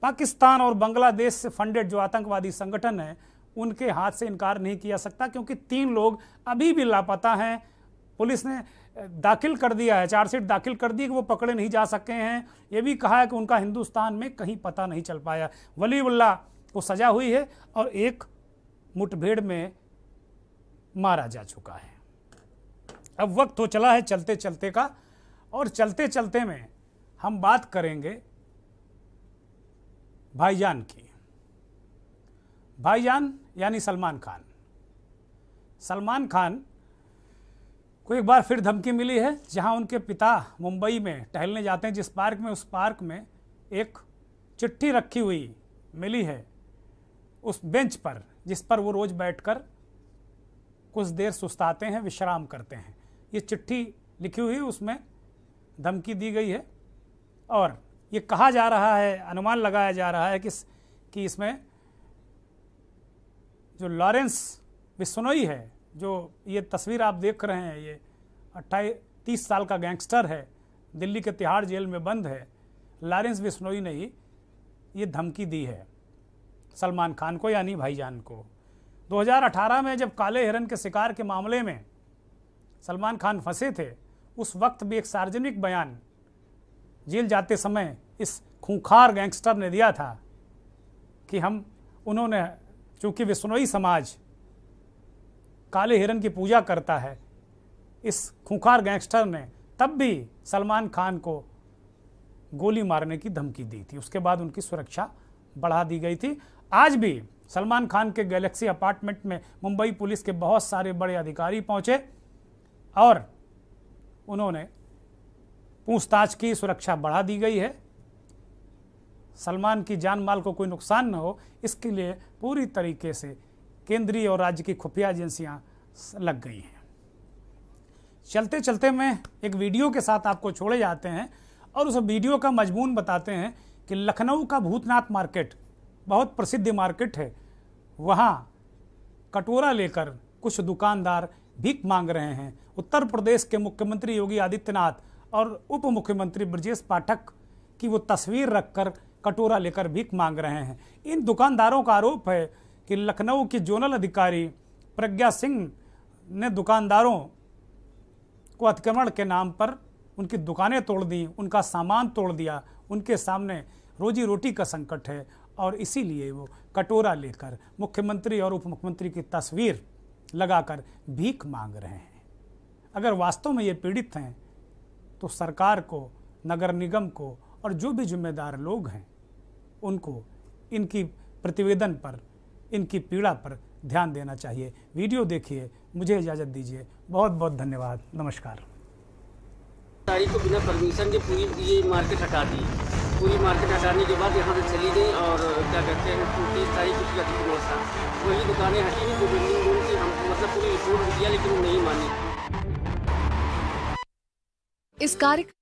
पाकिस्तान और बांग्लादेश से फंडेड जो आतंकवादी संगठन है उनके हाथ से इनकार नहीं किया सकता क्योंकि तीन लोग अभी भी लापता हैं पुलिस ने दाखिल कर दिया है चार्जशीट दाखिल कर दी कि वो पकड़े नहीं जा सके हैं ये भी कहा है कि उनका हिंदुस्तान में कहीं पता नहीं चल पाया वलीउल्ला को सजा हुई है और एक मुठभेड़ में मारा जा चुका है अब वक्त हो तो चला है चलते चलते का और चलते चलते में हम बात करेंगे भाईजान की भाईजान यानी सलमान खान सलमान खान को एक बार फिर धमकी मिली है जहां उनके पिता मुंबई में टहलने जाते हैं जिस पार्क में उस पार्क में एक चिट्ठी रखी हुई मिली है उस बेंच पर जिस पर वो रोज़ बैठकर कुछ देर सुस्ताते हैं विश्राम करते हैं ये चिट्ठी लिखी हुई उसमें धमकी दी गई है और ये कहा जा रहा है अनुमान लगाया जा रहा है कि कि इसमें जो लॉरेंस बिश्नोई है जो ये तस्वीर आप देख रहे हैं ये अट्ठाईस तीस साल का गैंगस्टर है दिल्ली के तिहाड़ जेल में बंद है लॉरेंस बिश्नोई ने ही ये धमकी दी है सलमान खान को यानी भाईजान को 2018 में जब काले हिरन के शिकार के मामले में सलमान खान फंसे थे उस वक्त भी एक सार्वजनिक बयान जेल जाते समय इस खूंखार गैंगस्टर ने दिया था कि हम उन्होंने चूँकि विश्नोई समाज काले हिरन की पूजा करता है इस खूंखार गैंगस्टर ने तब भी सलमान खान को गोली मारने की धमकी दी थी उसके बाद उनकी सुरक्षा बढ़ा दी गई थी आज भी सलमान खान के गैलेक्सी अपार्टमेंट में मुंबई पुलिस के बहुत सारे बड़े अधिकारी पहुंचे और उन्होंने पूछताछ की सुरक्षा बढ़ा दी गई है सलमान की जान माल को कोई नुकसान न हो इसके लिए पूरी तरीके से केंद्रीय और राज्य की खुफिया एजेंसियां लग गई हैं चलते चलते मैं एक वीडियो के साथ आपको छोड़े जाते हैं और उस वीडियो का मजमून बताते हैं कि लखनऊ का भूतनाथ मार्केट बहुत प्रसिद्ध मार्केट है वहाँ कटोरा लेकर कुछ दुकानदार भीख मांग रहे हैं उत्तर प्रदेश के मुख्यमंत्री योगी आदित्यनाथ और उप मुख्यमंत्री ब्रजेश पाठक की वो तस्वीर रखकर कटोरा लेकर भीख मांग रहे हैं इन दुकानदारों का आरोप है कि लखनऊ की जोनल अधिकारी प्रज्ञा सिंह ने दुकानदारों को अतिक्रमण के नाम पर उनकी दुकानें तोड़ दी उनका सामान तोड़ दिया उनके सामने रोजी रोटी का संकट है और इसीलिए वो कटोरा लेकर मुख्यमंत्री और उप मुख्यमंत्री की तस्वीर लगाकर भीख मांग रहे हैं अगर वास्तव में ये पीड़ित हैं तो सरकार को नगर निगम को और जो भी जिम्मेदार लोग हैं उनको इनकी प्रतिवेदन पर इनकी पीड़ा पर ध्यान देना चाहिए वीडियो देखिए मुझे इजाज़त दीजिए बहुत बहुत धन्यवाद नमस्कार तारीख को बिना परमिशन के पूरी ये मार्केट हटा दी पूरी मार्केट हटाने के बाद यहाँ से चली गई और क्या कहते हैं तीस तारीख को वही दुकानें हटी हुई जो बिल्डिंग मतलब पूरी रिपोर्ट दिया लेकिन नहीं मानी इस कार्य